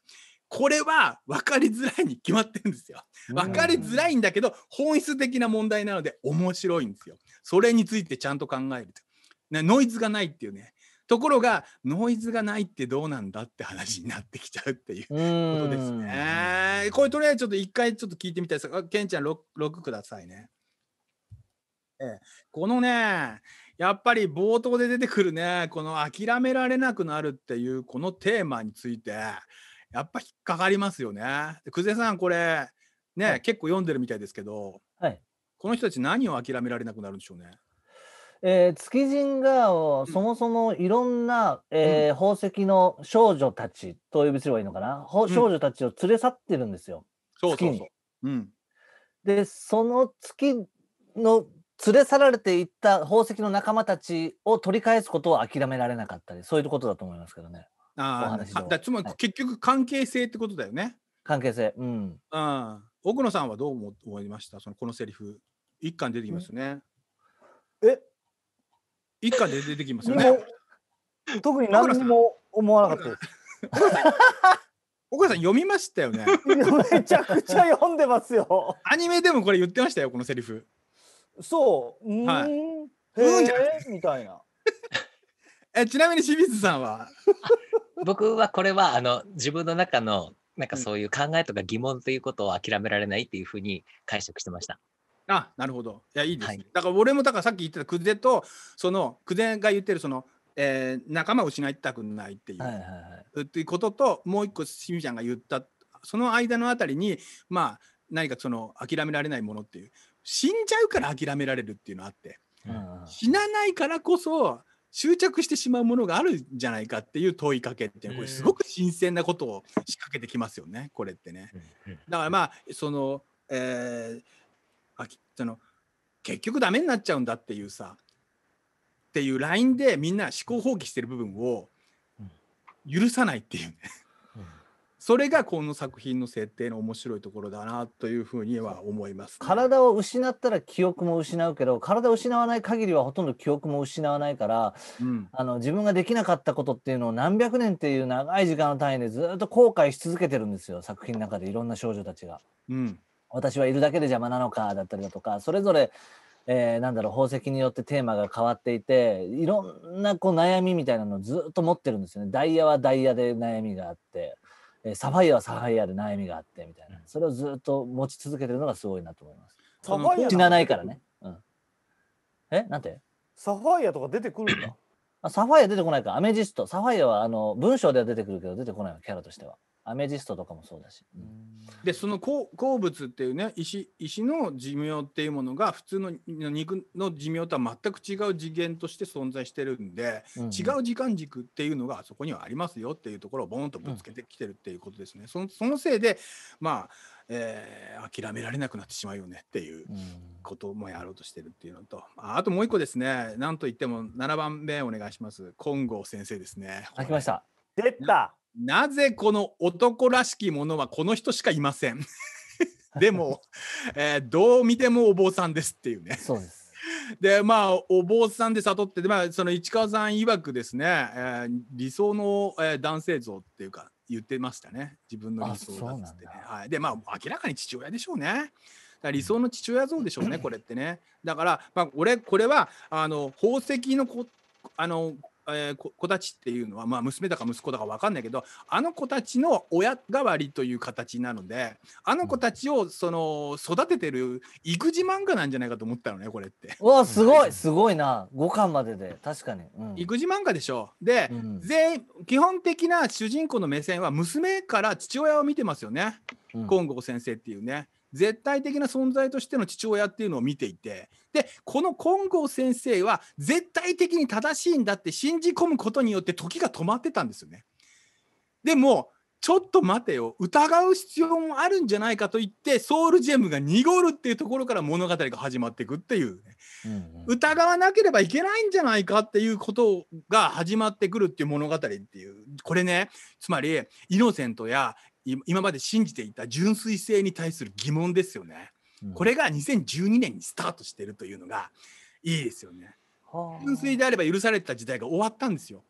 これは分かりづらいに決まってるんですよ。分かりづらいんだけど、本質的な問題なので面白いんですよ。それについてちゃんと考えると。ね、ノイズがないっていうね。ところが、ノイズがないってどうなんだって話になってきちゃうっていうことですね。これとりあえずちょっと一回ちょっと聞いてみたいです。ケンちゃん 6, 6くださいね。ええ、このね、やっぱり冒頭で出てくるね、この諦められなくなるっていうこのテーマについて、やっぱ引っかかりますよね。で久世さんこれね、はい、結構読んでるみたいですけど、はい、この人たち何を諦められなくなるんでしょうね。えー、築人がそもそもいろんな、うん、えー、宝石の少女たちと呼びすればいいのかな、うん、少女たちを連れ去ってるんですよ。そうそうそう。うん、でその月の連れ去られていった宝石の仲間たちを取り返すことを諦められなかったりそういうことだと思いますけどね。ああ、だつまり結局関係性ってことだよね。関係性。うん。うん、奥野さんはどう思いましたそのこのセリフ。一巻出てきますね。え一巻で出てきますよね。特に何にも思わなかったです。岡さん読みましたよね。めちゃくちゃ読んでますよ。アニメでもこれ言ってましたよこのセリフ。そう。うん。はい、うんみたいな。えちなみに清水さんは 僕はこれはあの自分の中のなんかそういう考えとか疑問ということを諦められないっていうふうに解釈してました。あなるほど。いやいいですね、はい、だから俺もだからさっき言ってた久世とその久世が言ってるその、えー、仲間を失いたくないっていう,、はいはいはい、っていうことともう一個清水ちゃんが言ったその間のあたりにまあ何かその諦められないものっていう死んじゃうから諦められるっていうのあって、うん、死なないからこそ執着してしまうものがあるんじゃないかっていう問いかけってこれすごく新鮮なことを仕掛けてきますよねこれってね。だからまあその,、えー、その結局ダメになっちゃうんだっていうさっていうラインでみんな思考放棄してる部分を許さないっていうね。それがこの作品の設定の面白いところだなというふうには思います、ね、体を失ったら記憶も失うけど体を失わない限りはほとんど記憶も失わないから、うん、あの自分ができなかったことっていうのを何百年っていう長い時間の単位でずっと後悔し続けてるんですよ作品の中でいろんな少女たちが。うん、私はいるだけで邪魔なのかだったりだとかそれぞれえー、なんだろう宝石によってテーマが変わっていていろんなこう悩みみたいなのをずっと持ってるんですよねダイヤはダイヤで悩みがあって、えー、サファイアはサファイアで悩みがあってみたいな、それをずっと持ち続けてるのがすごいなと思います。サファイア死なないからね。うん、えなんてサファイアとか出てくるんだあサファイア出てこないかアメジストサファイアはあの文章では出てくるけど出てこないキャラとしては。アメジストとかもそうだし。うん、でその鉱物っていうね石石の寿命っていうものが普通の肉の寿命とは全く違う次元として存在してるんで、うん、違う時間軸っていうのがそこにはありますよっていうところをボンとぶつけてきてるっていうことですね。うん、そのそのせいでまあ、えー、諦められなくなってしまうよねっていうこともやろうとしてるっていうのとあともう一個ですねなんといっても7番目お願いします金剛先生ですね。あました出たなぜこの男らしきものはこの人しかいません でも、えー、どう見てもお坊さんですっていうね。そうです でまあお坊さんで悟ってまあ、その市川さん曰くですね、えー、理想の、えー、男性像っていうか言ってましたね自分の理想だっつってね。はい、でまあ明らかに父親でしょうね。理想の父親像でしょうねこれってね。だから、まあ、俺これはあの宝石のこあのえー、子たちっていうのは、まあ、娘だか息子だか分かんないけどあの子たちの親代わりという形なのであの子たちをその育ててる育児漫画なんじゃないかと思ったのねこれって。わすごいすごいな5巻までで確かに、うん、育児漫画でしょで、うん、全員基本的な主人公の目線は娘から父親を見てますよね、うん、金剛先生っていうね。絶対的な存在としての父親っていうのを見ていてでこの金剛先生は絶対的に正しいんだって信じ込むことによって時が止まってたんですよね。でもちょっと待てよ疑う必要もあるんじゃないかと言ってソウルジェムが濁るっていうところから物語が始まっていくっていう、ねうんうん、疑わなければいけないんじゃないかっていうことが始まってくるっていう物語っていうこれねつまりイノセントや今まで信じていた純粋性に対する疑問ですよね、うん、これが2012年にスタートしているというのがいいですよね。純粋であれば許された時代が終わったんですよ。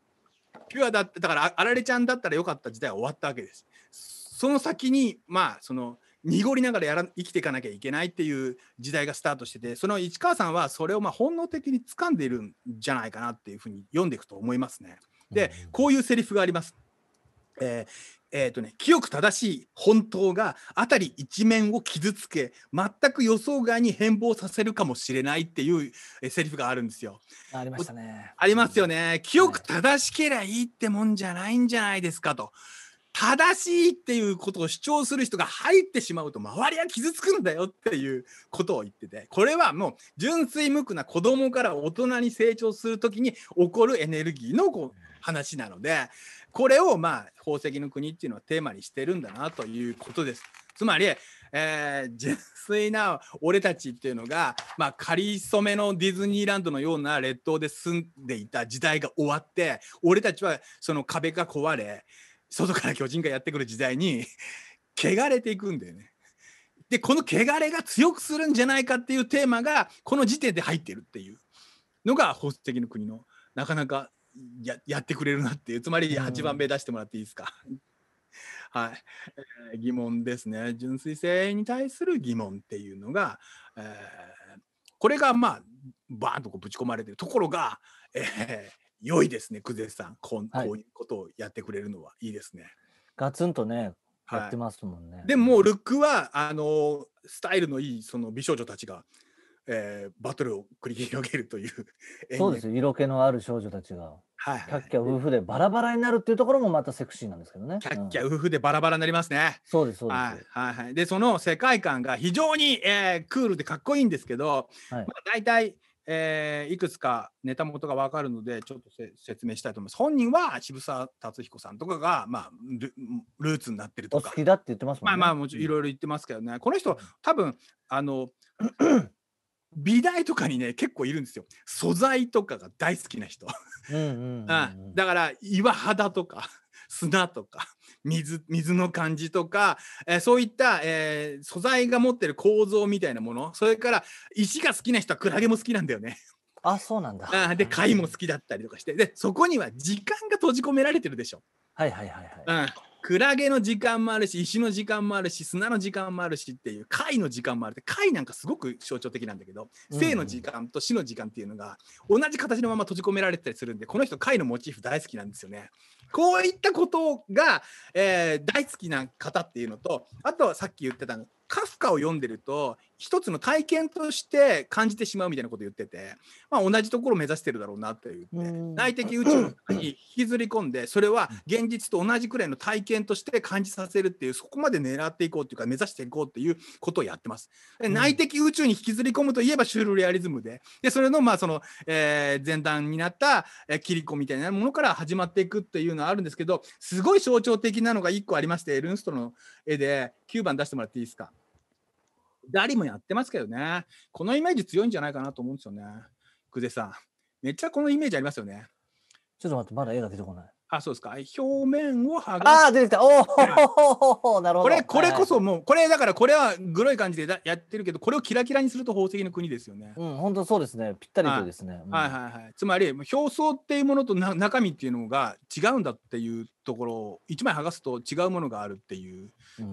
ピュアだっだからあられちゃんだったら良かった時代は終わったわけです。その先にまあその濁りながらやら生きていかなきゃいけないっていう時代がスタートしててその市川さんはそれをまあ本能的に掴んでいるんじゃないかなっていうふうに読んでいくと思いますね。でこういうセリフがあります。えーえーとね、清く正しい本当が辺り一面を傷つけ全く予想外に変貌させるかもしれないっていうセリフがあるんですよ。ありましたね。ありますよね。清く正しけりゃいいってもんじゃないんじゃないですかと。正しいっていうことを主張する人が入ってしまうと周りは傷つくんだよっていうことを言っててこれはもう純粋無垢な子供から大人に成長する時に起こるエネルギーのこう話なのでこれをまあ宝石の国っていうのはテーマにしてるんだなということです。つまりえー、純粋な俺たちっていうのが、まあ、仮初めのディズニーランドのような列島で住んでいた時代が終わって俺たちはその壁が壊れ外から巨人がやってくる時代に 汚れていくんだよね。でこの汚れが強くするんじゃないかっていうテーマがこの時点で入ってるっていうのが法ー的の国のなかなかややってくれるなっていうつまり8番目出してもらっていいですか。はい、えー、疑問ですね純粋性に対する疑問っていうのが、えー、これがまあバーンとこうぶち込まれてるところが、えー、良いですね、久世さん。こん、はいこういうことをやってくれるのはいいですね。ガツンとね、やってますもんね。でも、ルックは、あの、スタイルのいい、その美少女たちが、えーバトルを繰り広げるというそうです色気のある少女たちが、はい、キャッキャウフでバラバラになるっていうところもまたセクシーなんですけどね。キャッキャ、ウフでバラバラになりますね。そうです、そうはいはいはい、でその世界観が非常に、えークールでかっこいいんですけど、はいまあ、大体えー、いくつかネタ元が分かるので、ちょっと説明したいと思います。本人は渋沢達彦さんとかが、まあル、ルーツになってるとか。好きだって言ってますもんね。まあまあ、もちろんいろいろ言ってますけどね、この人、多分あの 美大とかにね結構いるんですよ素材とかが大好きな人だから岩肌とか砂とか水水の感じとか、えー、そういった、えー、素材が持ってる構造みたいなものそれから石が好きな人はクラゲも好きなんだよね。あそうなんだあで貝も好きだったりとかしてでそこには時間が閉じ込められてるでしょ。はいはいはいはい。うんクラゲの時間もあるし石の時間もあるし砂の時間もあるしっていう貝の時間もあるって貝なんかすごく象徴的なんだけど生の時間と死の時間っていうのが同じ形のまま閉じ込められてたりするんでこの人貝のモチーフ大好きなんですよね。こういったことが、えー、大好きな方っていうのとあとはさっき言ってたのカフカを読んでると一つの体験として感じてしまうみたいなこと言ってて、まあ、同じところを目指してるだろうなとい言って内的宇宙の中に引きずり込んでそれは現実と同じくらいの体験として感じさせるっていうそこまで狙っていこうっていうか目指していこうっていうことをやってます。内的宇宙に引きずり込むといえばシュールリアリズムででそれのまあその、えー、前段になった切り子みたいなものから始まっていくっていうのはあるんですけどすごい象徴的なのが1個ありましてルンストの絵で9番出してもらっていいですか誰もやってますけどねこのイメージ強いんじゃないかなと思うんですよね久世さんめっちゃこのイメージありますよねちょっと待ってまだ絵が出てこないあ、そうですか。表面を剥がああ、出てきた。おお、なるほど。これ、これこそもう、これだからこれはグロい感じでやってるけど、これをキラキラにすると宝石の国ですよね。うん、本当そうですね。ぴったりとですね。はいはいはい。つまり、表層っていうものとな中身っていうのが違うんだっていうところを、一枚剥がすと違うものがあるっていう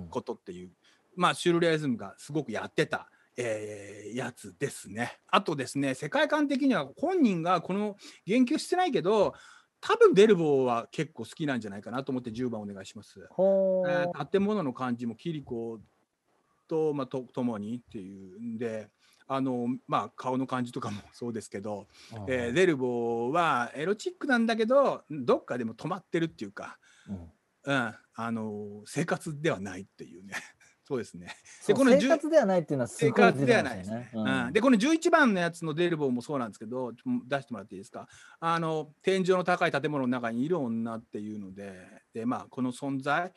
ことっていう、うん、まあ、シュールレアリズムがすごくやってた。えー、やつですね。あとですね世界観的には本人がこの言及してないけど多分デルボーは結構好きなんじゃないかなと思って10番お願いします。えー、建物の感じもキリコと,、まあ、とともにっていうんで。あのまあ、顔の感じとかもそうですけど、えー、デルボーはエロチックなんだけどどっかでも止まってるっていうか、うん、うん、あの生活ではないっていうねそうですね。でこの生活ではないっていうのはすごい生活ではないですね。うん、でこの11番のやつのデルボーもそうなんですけど出してもらっていいですかあの天井の高い建物の中にいる女っていうのでで、まあ、この存在、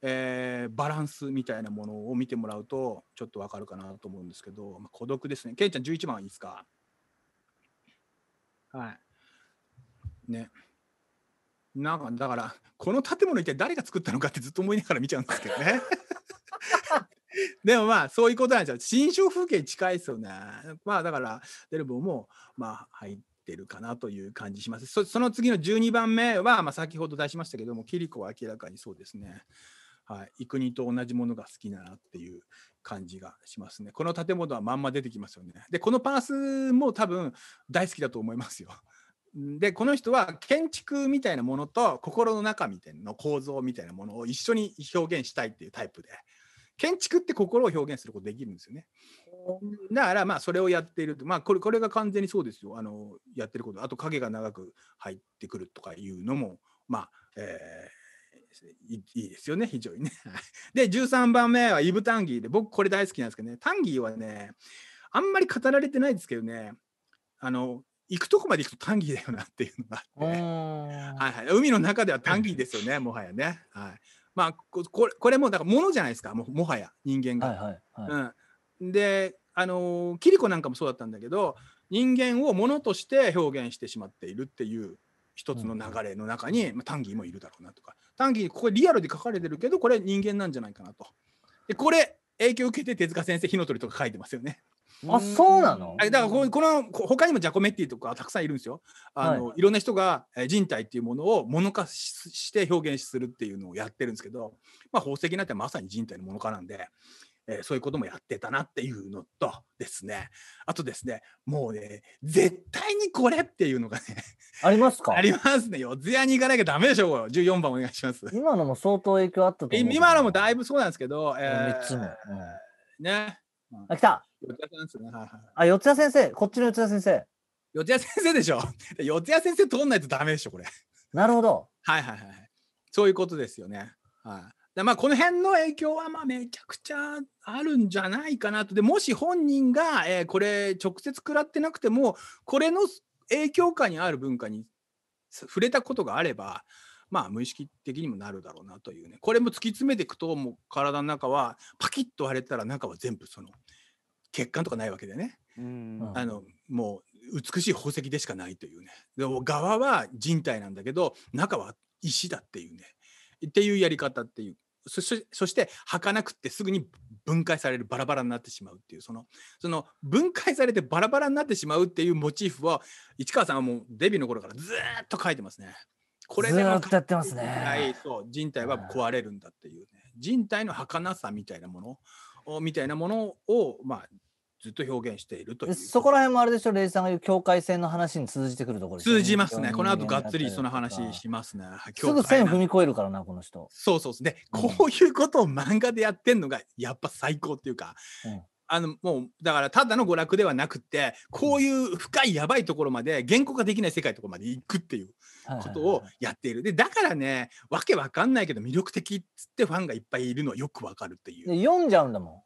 えー、バランスみたいなものを見てもらうとちょっとわかるかなと思うんですけど、まあ、孤独ですね。ケンちゃん11番いいですかはい。ね。なんかだからこの建物一体誰が作ったのかってずっと思いながら見ちゃうんですけどね。でもまあそういうことなんですよ。新象風景近いですよね。まあだからデルボもまあ入ってるかなという感じします。その次の12番目は、まあ、先ほど出しましたけどもキリコは明らかにそうですね。はい、幾人と同じものが好きだなっていう感じがしますね。この建物はまんま出てきますよね。でこのパースも多分大好きだと思いますよ。でこの人は建築みたいなものと心の中みたいな構造みたいなものを一緒に表現したいっていうタイプで建築って心を表現することできるんですよね。だからまあそれをやっていると、まあ、これこれが完全にそうですよあのやってることあと影が長く入ってくるとかいうのもまあ、えー、いいですよね非常にね。で13番目はイブ・タンギーで僕これ大好きなんですけどねタンギーはねあんまり語られてないですけどねあの行くとこまで行くとタンギーだよなっていうのがあって、はいはい、海の中ではタンギーですよね、もはやね。はい、まあこれこれもだからものじゃないですかももはや人間が。うん、であのキリコなんかもそうだったんだけど人間をものとして表現してしまっているっていう一つの流れの中に、まあ、タンギーもいるだろうなとかタンギーここリアルで書かれてるけどこれ人間なんじゃないかなと。でこれ影響を受けて手塚先生火の鳥とか書いてますよね。あそうなのだからこの他にもジャコメッティとかたくさんいるんですよ。あの、はい、いろんな人が人体っていうものを物化して表現するっていうのをやってるんですけど、まあ、宝石なんてまさに人体のもの化なんで、えー、そういうこともやってたなっていうのとですねあとですねもうね絶対にこれっていうのがねありますか ありますね四ツ谷に行かなきゃダメでしょ14番お願いします今のも相当影響あったと思う今のもだいぶそうなんですけど、えー、3つうん、ねあ、来た。四谷さんね。はいはい。あ、四谷先生。こっちの四谷先生。四谷先生でしょ。四 谷先生通んないとダメでしょ、これ。なるほど。はいはいはい。そういうことですよね。はい。でまあ、この辺の影響はまあめちゃくちゃあるんじゃないかなとでもし本人が、えー、これ直接食らってなくてもこれの影響下にある文化に触れたことがあればまあ、無意識的にもなるだろうなというねこれも突き詰めていくともう体の中はパキッと割れたら中は全部その血管とかないわけでね、あのもう美しい宝石でしかないというねでも側は人体なんだけど中は石だっていうねっていうやり方っていうそしてかなくってすぐに分解されるバラバラになってしまうっていうそのその分解されてバラバラになってしまうっていうモチーフは市川さんはもうデビューの頃からずっと書いてますね。これでずっとやってますね。はい、そう人体は壊れるんだっていうね、人体の儚さみたいなものみたいなものをまあずっと表現しているというそこら辺もあれでしょレイさんが言う境界線の話に通じてくるところ、ね、通じますねこの後がっつりその話しますねすぐ線踏み越えるからなこの人そうそうですね、うこういうことを漫画でやってんのがやっぱ最高っていうか、うん、あのもうだからただの娯楽ではなくてこういう深いやばいところまで言語化できない世界とこまで行くっていうことをやっているでだからねわけわかんないけど魅力的っつってファンがいっぱいいるのはよくわかるっていう読んじゃうんだも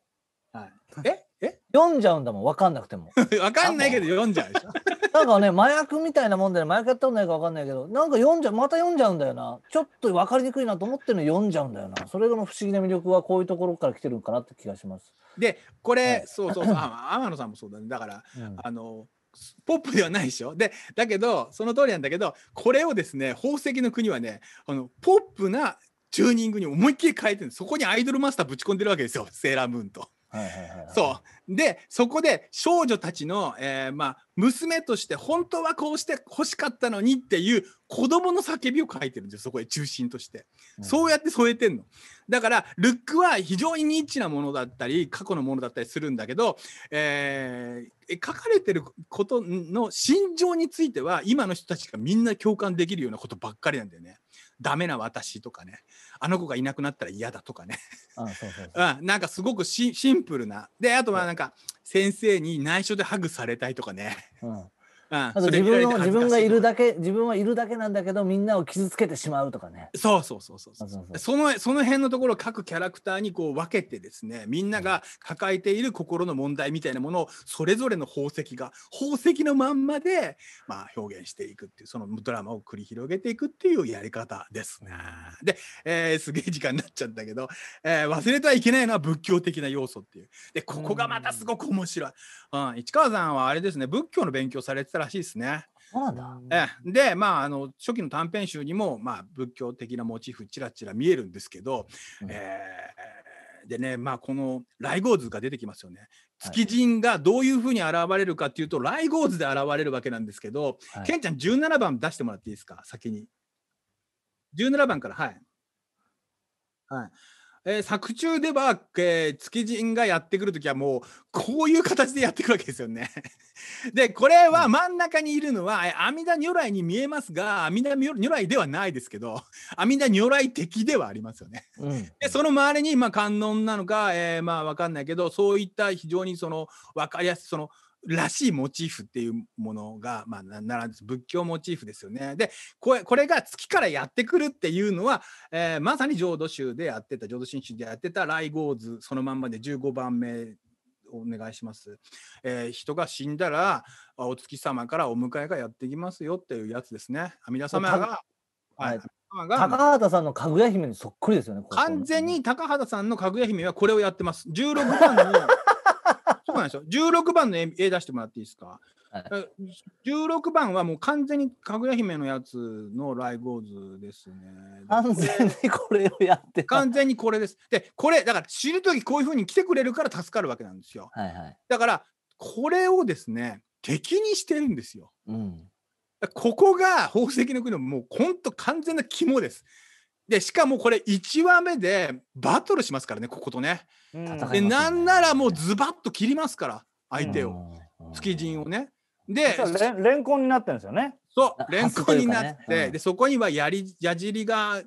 ん、はい、ええ読んじゃうんだもん、わかんなくても。わかんないけど読んじゃうでしょ。なんかね、麻薬みたいなもんで、ね、麻薬やったことないかわかんないけど、なんか読んじゃまた読んじゃうんだよな。ちょっとわかりにくいなと思ってるの読んじゃうんだよな。それの不思議な魅力はこういうところから来てるかなって気がします。で、これ、はい、そうそうそう、天野さんもそうだね。だから、うん、あの、ポップではないでしょでだけどその通りなんだけどこれをですね宝石の国はねあのポップなチューニングに思いっきり変えてそこにアイドルマスターぶち込んでるわけですよセーラームーンと。そうでそこで少女たちの、えー、まあ、娘として本当はこうして欲しかったのにっていう子供の叫びを書いてるんですよそこへ中心として、うん、そうやって添えてんのだからルックは非常にニッチなものだったり過去のものだったりするんだけど、えー、書かれてることの心情については今の人たちがみんな共感できるようなことばっかりなんだよね。ダメな私とかねあの子がいなくなったら嫌だとかねうん、なんかすごくシンプルなであとはなんか先生に内緒でハグされたいとかね、うんまず自分の自分がいるだけ自分はいるだけなんだけどみんなを傷つけてしまうとかねそうそうそうそうそうそのその辺のところ各キャラクターにこう分けてですねみんなが抱えている心の問題みたいなものをそれぞれの宝石が宝石のまんまで、まあ、表現していくっていうそのドラマを繰り広げていくっていうやり方ですね。で、えー、すげえ時間になっちゃったけど、えー、忘れてはいけないのは仏教的な要素っていうでここがまたすごく面白い。うん、市川さんはあれですね仏教の勉強されてたたらしいですね。えでまああの初期の短編集にも、まあ、仏教的なモチーフちらちら見えるんですけど、うん、えー、でねまあこの来合図が出てきますよね。月人がどういうふうに現れるかっていうと、はい、来合図で現れるわけなんですけど、はい、ケンちゃん17番出してもらっていいですか先に。17番からはい。はいえー、作中では、えー、築地がやってくる時はもうこういう形でやってくるわけですよね。でこれは真ん中にいるのは、えー、阿弥陀如来に見えますが阿弥陀如来ではないですけど 阿弥陀如来的ではありますよね。うん、でその周りに、まあ、観音なのか、えー、まあ分かんないけどそういった非常にその分かりやすいその。らしいモチーフっていうものが、まあ、なんで仏教モチーフですよね。でこれこれが月からやってくるっていうのは、えー、まさに浄土宗でやってた浄土真宗でやってた雷合図そのまんまで15番目お願いします、えー、人が死んだらお月様からお迎えがやってきますよっていうやつですね。阿弥陀様がはい、高畑さんのかぐや姫にそっくりですよね。完全に高畑さんのかぐや姫はこれをやってます。16番ので16番の絵出してもらっていいですか、はい、16番はもう完全にかぐや姫のやつのライゴーズですね。完全にこれをやって完全にこれです。で、これ、だから知るときこういうふうに来てくれるから助かるわけなんですよ。はいはい、だから、これをですね、敵にしてるんですよ。うん、ここが宝石の国のもう本当完全な肝です。でしかもこれ1話目でバトルしますからねこことね。でなんならもうズバッと切りますから相手を、うん、築人をね。でレンコンになってるんですよね。そう連想になって、ねうん、でそこにはやり矢尻が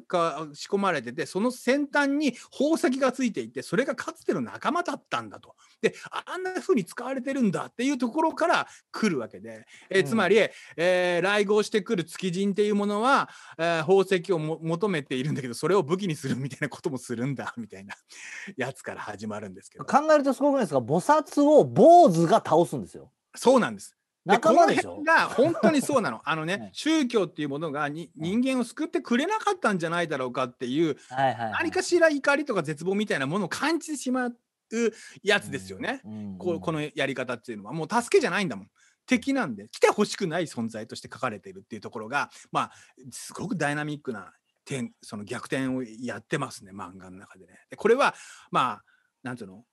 仕込まれててその先端に宝石がついていてそれがかつての仲間だったんだとであんな風に使われてるんだっていうところから来るわけで、えー、つまり、うん、えー、来合してくる築人っていうものは、えー、宝石を求めているんだけどそれを武器にするみたいなこともするんだみたいな やつから始まるんですけど考えるとすごくないですか菩薩を坊主が倒すんですよ。そうなんです仲間でしょが本当にそうなの。あのね、はい、宗教っていうものがに人間を救ってくれなかったんじゃないだろうかっていう、はいはいはい、何かしら怒りとか絶望みたいなものを感じてしまうやつですよね、うんうん、ここのやり方っていうのは。もう助けじゃないんだもん。敵なんで来てほしくない存在として書かれてるっていうところが、まあ、すごくダイナミックな点その逆転をやってますね漫画の中でね。でこれはまあなんていうの、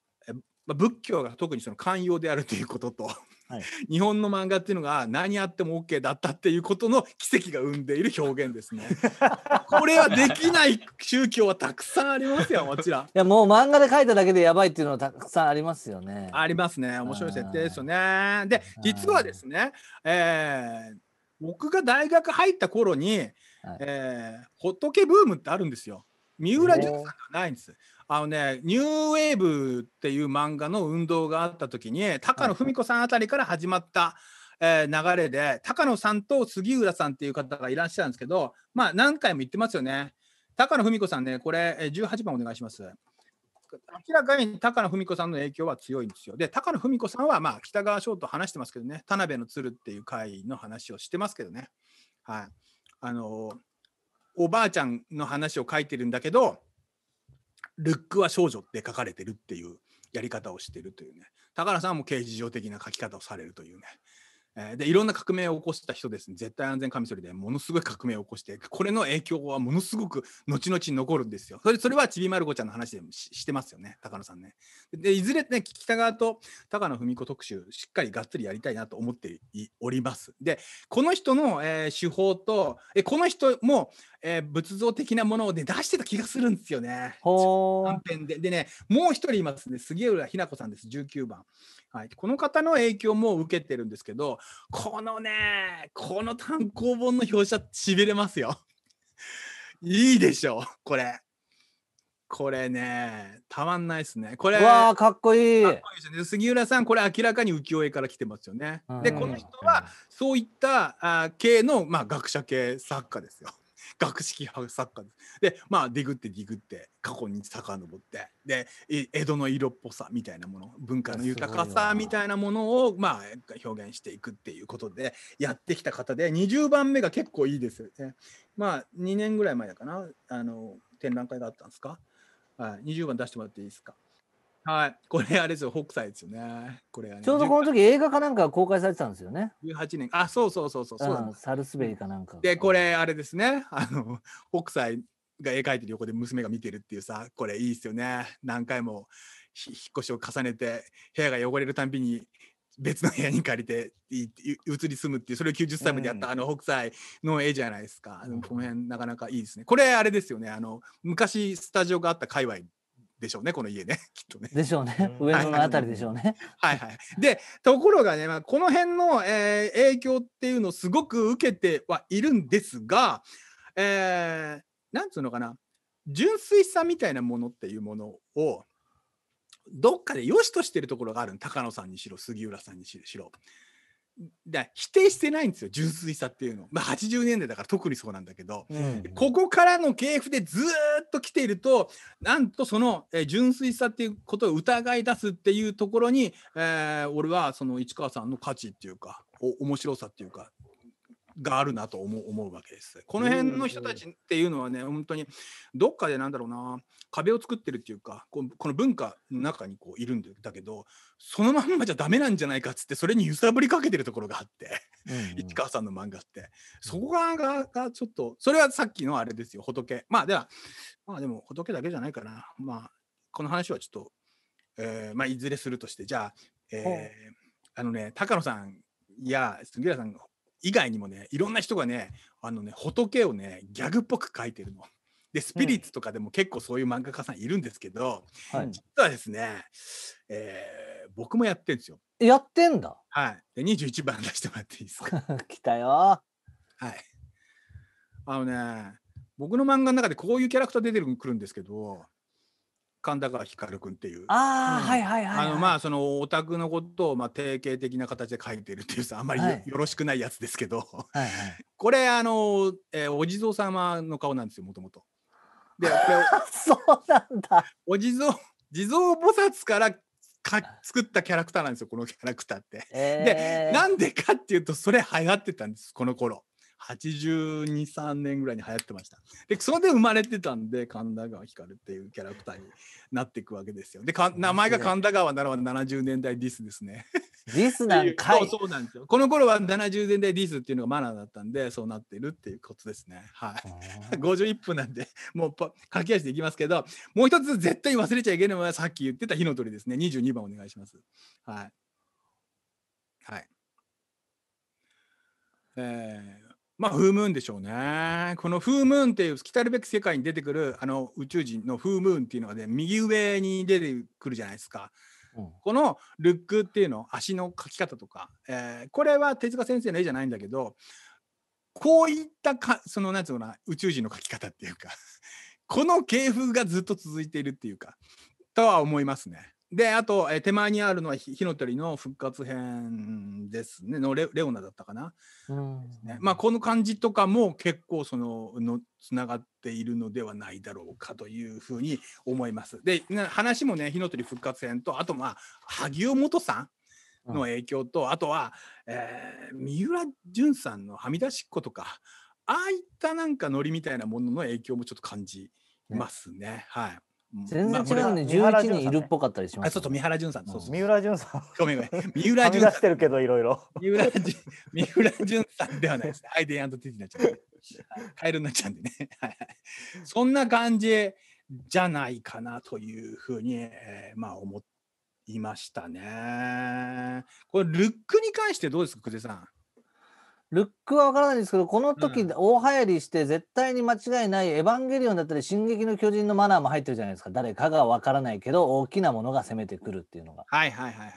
まあ、仏教が特にその寛容であるということとはい、日本の漫画っていうのが何あっても OK だったっていうことの奇跡が生んでいる表現ですね。これはできない宗教はたくさんありますよ もちろん。いやもう漫画で描いただけでやばいっていうのはたくさんありますよね。ありますね面白い設定ですよね。で実はですね、えー、僕が大学入った頃に、はい、えー、仏ブームってあるんですよ。三浦淳さんがないんです。あのね、ニューウェーブっていう漫画の運動があった時に、高野文子さんあたりから始まった、えー、流れで、高野さんと杉浦さんっていう方がいらっしゃるんですけど、まあ何回も言ってますよね。高野文子さんね、これ18番お願いします。明らかに高野文子さんの影響は強いんですよ。で、高野文子さんは、まあ、北川翔と話してますけどね、田辺の鶴っていう回の話をしてますけどね、はい、あのおばあちゃんの話を書いてるんだけど、ルックは少女って書かれてるっていうやり方をしてるというね。高原さんも刑事上的な書き方をされるというね。えー、でいろんな革命を起こした人です、ね、絶対安全カミソリでものすごい革命を起こしてこれの影響はものすごく後々に残るんですよそれそれはちびまる子ちゃんの話でもしてますよね高野さんねでいずれね北川と高野文子特集しっかりがっつりやりたいなと思っておりますでこの人の、えー、手法とえこの人も、えー、仏像的なもので出してた気がするんですよね。短編で。でね、もう一人いますね、杉浦日な子さんです、19番。はい、この方の影響も受けてるんですけど、このね、この単行本の表紙しびれますよ。いいでしょう、これ。これね、たまんないですね。これ、わかっこいい。かっこいいですね。杉浦さん、これ明らかに浮世絵から来てますよね。で、この人は、そういったあ系の、まあ、学者系作家ですよ。学識派作家ででまあディグってディグって過去に遡ってで江戸の色っぽさみたいなもの文化の豊かさみたいなものをまあ表現していくっていうことでやってきた方で20番目が結構いいですよねまあ2年ぐらい前だかなあの展覧会があったんですか、はい、20番出してもらっていいですかはい。これあれですよ、北斎ですよね。これ、ね、ちょうどこの時映画かなんか公開されてたんですよね。18年。あ、そうそうそうそう。そう、サルスベリかなんか。で、これあれですね。あの、北斎が絵描いてる横で娘が見てるっていうさ、これいいですよね。何回も引っ越しを重ねて、部屋が汚れるたんびに、別の部屋に借りて移り住むっていうそれを90歳までやった、あの北斎の絵じゃないですか、うん、この辺なかなかいいですねこれあれですよねあの昔スタジオがあった界隈でしょうねこの家ね きっとね。でしょうね上野のあたりでしょうね。はい はい、でところがね、まあ、この辺の、えー、影響っていうのをすごく受けてはいるんですが、えー、なんつうのかな純粋さみたいなものっていうものをどっかで良しとしてるところがある高野さんにしろ杉浦さんにしろ。だ否定してないんですよ純粋さっていうの、まあ、80年代だから特にそうなんだけど、うん、ここからの系譜でずっと来ているとなんとその、えー、純粋さっていうことを疑い出すっていうところに、えー、俺はその市川さんの価値っていうかお面白さっていうかがあるなと思う思うわけです。この辺の人たちっていうのはね本当にどっかでなんだろうな壁を作ってるっていうかこの文化の中にこういるんだけどそのまんまじゃダメなんじゃないかっつってそれに揺さぶりかけてるところがあって、市川さんの漫画ってそこががちょっとそれはさっきのあれですよ仏まあではまあでも仏だけじゃないかなまあこの話はちょっと、えー、まあいずれするとしてじゃあ、えー、あのね高野さんいや杉浦さん以外にもねいろんな人がねあのね仏をねギャグっぽく書いてるの。でスピリッツとかでも結構そういう漫画家さんいるんですけど、うんはい、実はですね、えー、僕もやってるんですよ。やってんだはい。で21番出してもらっていいですか 来たよ。はい。あのね僕の漫画の中でこういうキャラクター出てくるんですけど神田川光君っていうあ、うん、はいはいはい、はい、あのまあそのオタクのことをまあ定型的な形で書いてるっていうさあんまりよろしくないやつですけどはい、はい、これあの、えー、お地蔵様の顔なんですよもともと。で そうなんだお地蔵地蔵菩薩からか作ったキャラクターなんですよこのキャラクターって。えー、でなんでかっていうとそれ流行ってたんですこの頃82、3年ぐらいに流行ってました。で、それで生まれてたんで、神田川光っていうキャラクターになっていくわけですよ。で、か名前が神田川ならば70年代ディスですね。ディスなんかい そうなんですよ。この頃は70年代ディスっていうのがマナーだったんで、そうなってるっていうことですね。はい。51分なんで、もう駆け足でいきますけど、もう一つ絶対忘れちゃいけないのは、さっき言ってた火の鳥ですね。22番お願いします。はい。はい。えー、まあ、フームーンでしょうね。このフームーンっていう、来たるべき世界に出てくるあの宇宙人のフームーンっていうのがね、右上に出てくるじゃないですか。うん、このルックっていうの、足の描き方とか、えー、これは手塚先生の絵じゃないんだけど、こういったか、その、なんつうのな、宇宙人の描き方っていうかこの系譜がずっと続いているっていうか、とは思いますね。で、あと、え手前にあるのは火の鳥の復活編ですね、のレレオナだったかな。うんね、まあ、この感じとかも結構そののつながっているのではないだろうかというふうに思います。で、話もね、火の鳥復活編と、あと、まあ、萩尾元さんの影響と、うん、あとは、えー、三浦淳さんのはみ出しっことか、ああいったなんかノリみたいなものの影響もちょっと感じますね。ねはい全然違うね。十、ま、一、人いるっぽかったりします、ね。そうそう三原淳さん。そうそう三浦淳さん。ごめんごめん。三浦淳さん。してるけどいろいろ。三浦淳三浦淳さんではないです、アイデンアンティティになっちゃう。カエルになっちゃうんでね。はいそんな感じじゃないかなというふうに、えー、まあ思いましたね。これルックに関してどうですか久世さん。ルックはわからないんですけど、この時大流行りして絶対に間違いないエヴァンゲリオンだったり進撃の巨人のマナーも入ってるじゃないですか。誰かがわからないけど大きなものが攻めてくるっていうのが。はいはいはいはい、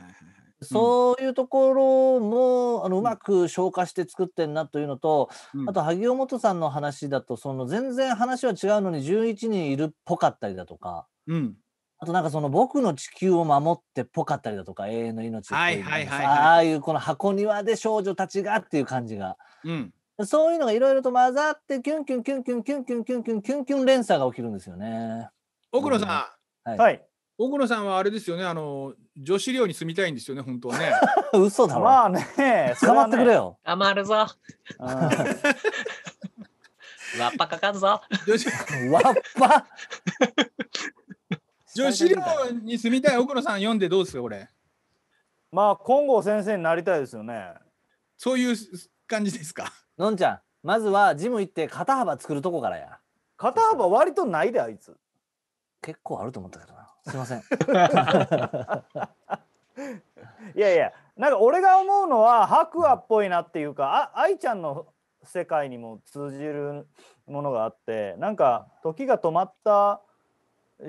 そういうところも、あのうまく消化して作ってんなというのと、うん、あと萩尾元さんの話だとその全然話は違うのに11人いるっぽかったりだとか、うあとなんかその僕の地球を守ってぽかったりだとか永遠の命はいはいはい、ああいうこの箱庭で少女たちがっていう感じが、うん、そういうのがいろいろと混ざってキュンキュンキュンキュンキュンキュンキュンキュンキュンキュン連鎖が起きるんですよね。奥野さん、はい、奥野さんはあれですよねあの女子寮に住みたいんですよね本当はね。嘘だろ。まあね捕まってくれよ。捕まるぞ。わっぱかかんぞ。わっぱ女子寮に住みたい奥野さん読んでどうですかこれまあ金剛先生になりたいですよねそういう感じですかのんちゃんまずはジム行って肩幅作るとこからや肩幅割とないであいつ結構あると思ったけどなすいません いやいやなんか俺が思うのは白亜っぽいなっていうかあ愛ちゃんの世界にも通じるものがあってなんか時が止まった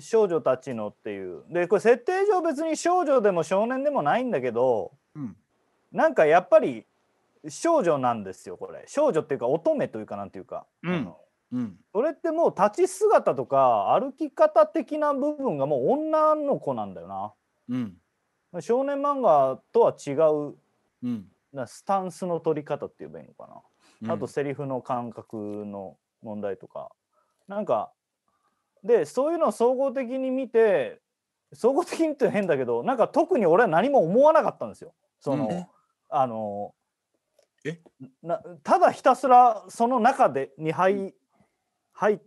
少女たちのっていうでこれ設定上別に少女でも少年でもないんだけど、うん、なんかやっぱり少女なんですよこれ少女っていうか乙女というかなんていうか、うん、うん、それってもう立ち姿とか歩き方的な部分がもう女の子なんだよな、うん、少年漫画とは違う、うん、スタンスの取り方って言えばいいのかな、うん、あとセリフの感覚の問題とかなんかでそういうのを総合的に見て総合的にって変だけどなんか特に俺は何も思わなかったんですよ。その、うん、あのえなただひたすらその中でに入,、うん、入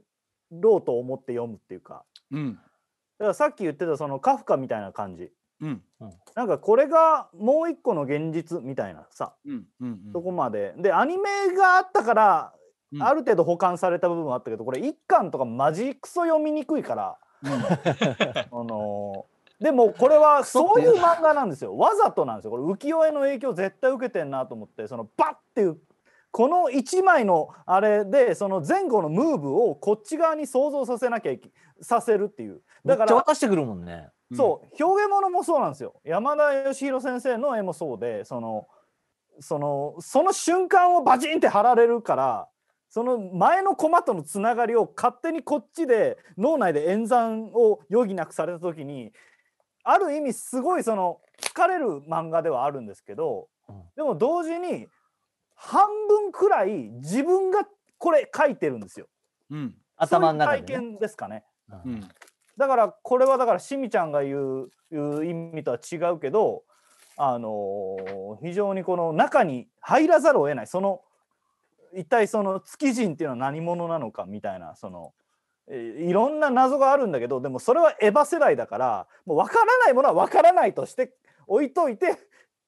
ろうと思って読むっていうか,、うん、だからさっき言ってたそのカフカみたいな感じ、うん、なんかこれがもう一個の現実みたいなさ、うんうんうん、そこまででアニメがあったからうん、ある程度保管された部分はあったけどこれ一巻とかマジクソ読みにくいから、うん、あのー、でもこれはそういう漫画なんですよわざとなんですよこれ浮世絵の影響絶対受けてんなと思ってそのバッっていうこの1枚のあれでその前後のムーブをこっち側に想像させなきゃいけさせるっていうだからめっちゃしてくるもんね、うん、そう表現ものもそうなんですよ山田義弘先生の絵もそうでそのそのその瞬間をバチンって貼られるからその前の駒とのつながりを勝手にこっちで脳内で演算を余儀なくされた時にある意味すごいその疲れる漫画ではあるんですけどでも同時に半分くらい自分がこれ書いてるんですよ。うん、頭の中で、体験ですかね。うん、だからこれはだからしみちゃんが言う意味とは違うけど、あのー、非常にこの中に入らざるを得ないその一体その月人っていうのは何者なのかみたいなそのいろんな謎があるんだけどでもそれはエヴァ世代だからもう分からないものは分からないとして置いといて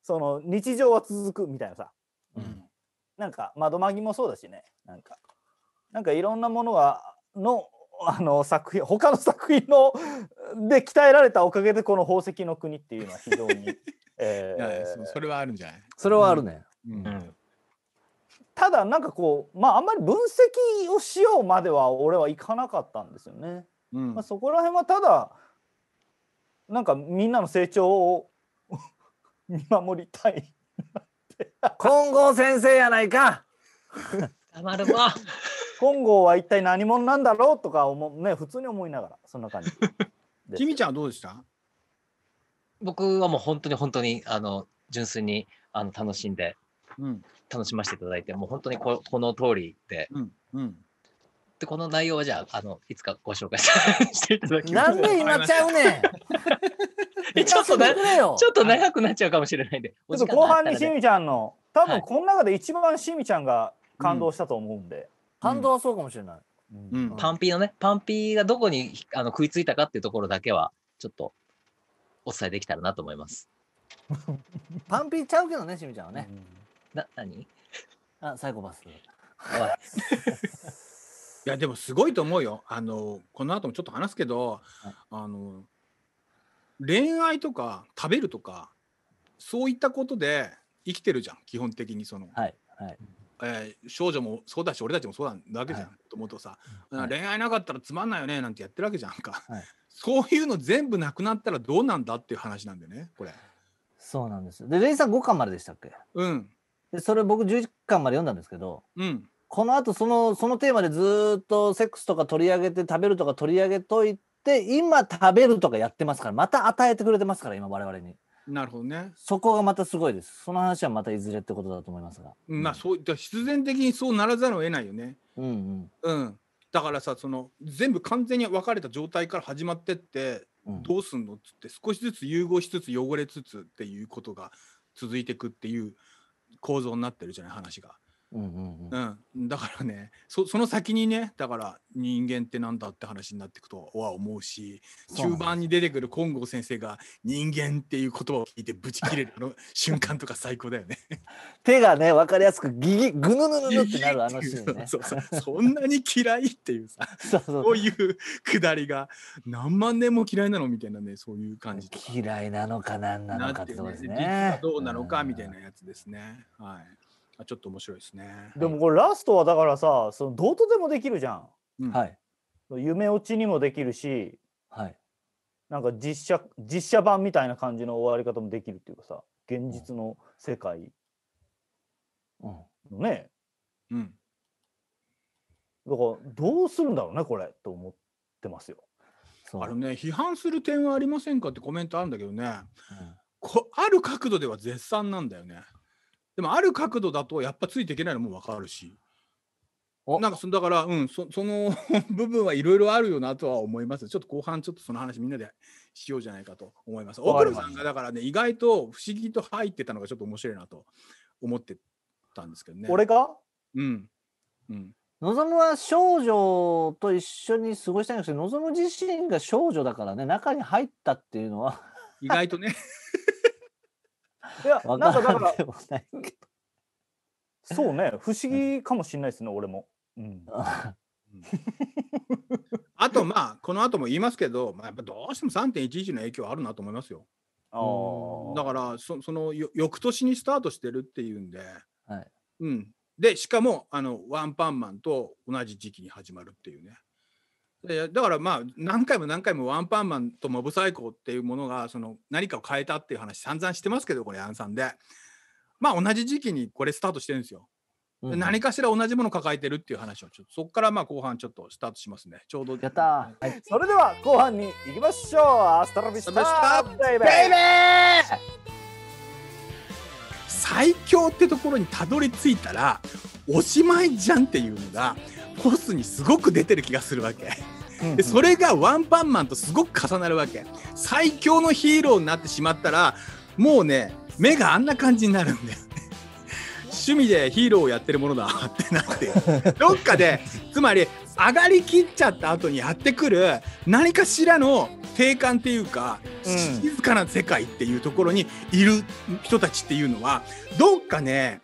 その日常は続くみたいなさ、うん、なんか窓マギもそうだしねなんかなんかいろんなものがのあの作品他の作品ので鍛えられたおかげでこの宝石の国っていうのは非常に、えー、それはあるんじゃないそれはあるね、うん、うんただなんかこうまああんまり分析をしようまでは俺はいかなかったんですよね。うん、まあ、そこら辺はただなんかみんなの成長を見守りたい金剛先生やないか黙るわ金剛は一体何者なんだろうとか思ね普通に思いながらそんな感じ君ちゃんどうでした僕はもう本当に本当にあの純粋にあの楽しんで楽しませていただいて、もう本当にここの通りで、うんうん、でこの内容はじゃああのいつかご紹介していただきますなんで今ちゃうねん ちょっとちょっと長くなっちゃうかもしれないんで、ちょっと後半にしみちゃんの多分この中で一番しみちゃんが感動したと思うんで、はい、感動はそうかもしれない、うん、パンピーのねパンピーがどこにあの食いついたかっていうところだけはちょっとお伝えできたらなと思います。パンピーちゃうけどね、しみちゃんはね。うんな、にあ、サイコパス。いや、でもすごいと思うよ。あの、この後もちょっと話すけど、はい、あの、恋愛とか食べるとか、そういったことで生きてるじゃん、基本的にその。はい。はい。えー、少女もそうだし俺たちもそうなんだわけじゃん、はい、と思うとさ、はい、恋愛なかったらつまんないよねなんてやってるわけじゃんか、はい、そういうの全部なくなったらどうなんだっていう話なんだよねこれそうなんですでレイさん5巻まででしたっけうんでそれ僕11巻まで読んだんですけど、うん、このあとそのそのテーマでずっとセックスとか取り上げて食べるとか取り上げといて今食べるとかやってますからまた与えてくれてますから今我々に。なるほどね。そこがまたすごいです。その話はまたいずれってことだと思いますが。うん、まあそうだ必然的にそうならざるを得ないよね。うんうん。うん。だからさその全部完全に分かれた状態から始まってって、どうすんのっつって少しずつ融合しつつ汚れつつっていうことが続いていくっていう構造になってるじゃない話が。うんうんうん、だからねその先にねだから人間ってなんだって話になっていくとは思うし中盤に出てくる金剛先生が「人間」っていう言葉を聞いてブチ切れるあの 瞬間とか最高だよね。手がね分かりやすくギギグヌヌヌってなるあのシーン、ね、そうそうそんなに嫌いっていうさそういうくだりが何万年も嫌いなのみたいなねそういう感じ嫌いなのか何なのかってことですね。どうなのかみたいなやつですね。はいあちょっと面白いですねでもこれラストはだからさそのどうとでもできるじゃん、うん、はい夢落ちにもできるし、はい、なんか実写実写版みたいな感じの終わり方もできるっていうかさ現実の世界のね、うん、だからどうするんだろうねこれと思ってますよ。あのね批判する点はありませんかってコメントあるんだけどね、うん、こある角度では絶賛なんだよね。でもある角度だとやっぱついていけないのも分かるし。なんかそだから、うん、そ その部分はいろいろあるよなとは思います。ちょっと後半、ちょっとその話みんなでしようじゃないかと思います。奥野さんがだからね、意外と不思議と入ってたのがちょっと面白いなと思ってたんですけどね。俺かうん。うん。望むは少女と一緒に過ごしたいんですけど、望む自身が少女だからね、中に入ったっていうのは 意外とねいやなんかだからそうね不思議かもしれないですね、俺も。うんあとまあこの後も言いますけど、まあ、やっぱどうしても3.11の影響あるなと思いますよ。だからその翌年にスタートしてるっていうんで、はいうん、でしかもあのワンパンマンと同じ時期に始まるっていうね。でだからまあ何回も何回もワンパンマンとモブサイコっていうものがその何かを変えたっていう話散々してますけどこれアンさんでまあ同じ時期にこれスタートしてるんですよ。うん、何かしら同じもの抱えてるっていう話をちょっとそこからまあ後半ちょっとスタートしますねちょうどやった、はい、それでは後半にいきましょうアストロビスタベイベー最強ってところにたどり着いたらおしまいじゃんっていうのがコスにすごく出てる気がするわけ。でそれがワンパンマンとすごく重なるわけ最強のヒーローになってしまったらもうね目があんな感じになるんだよ趣味でヒーローをやってるものだってなってどっかでつまり上がりきっちゃった後にやってくる何かしらの定感っていうか、うん、静かな世界っていうところにいる人たちっていうのはどっかね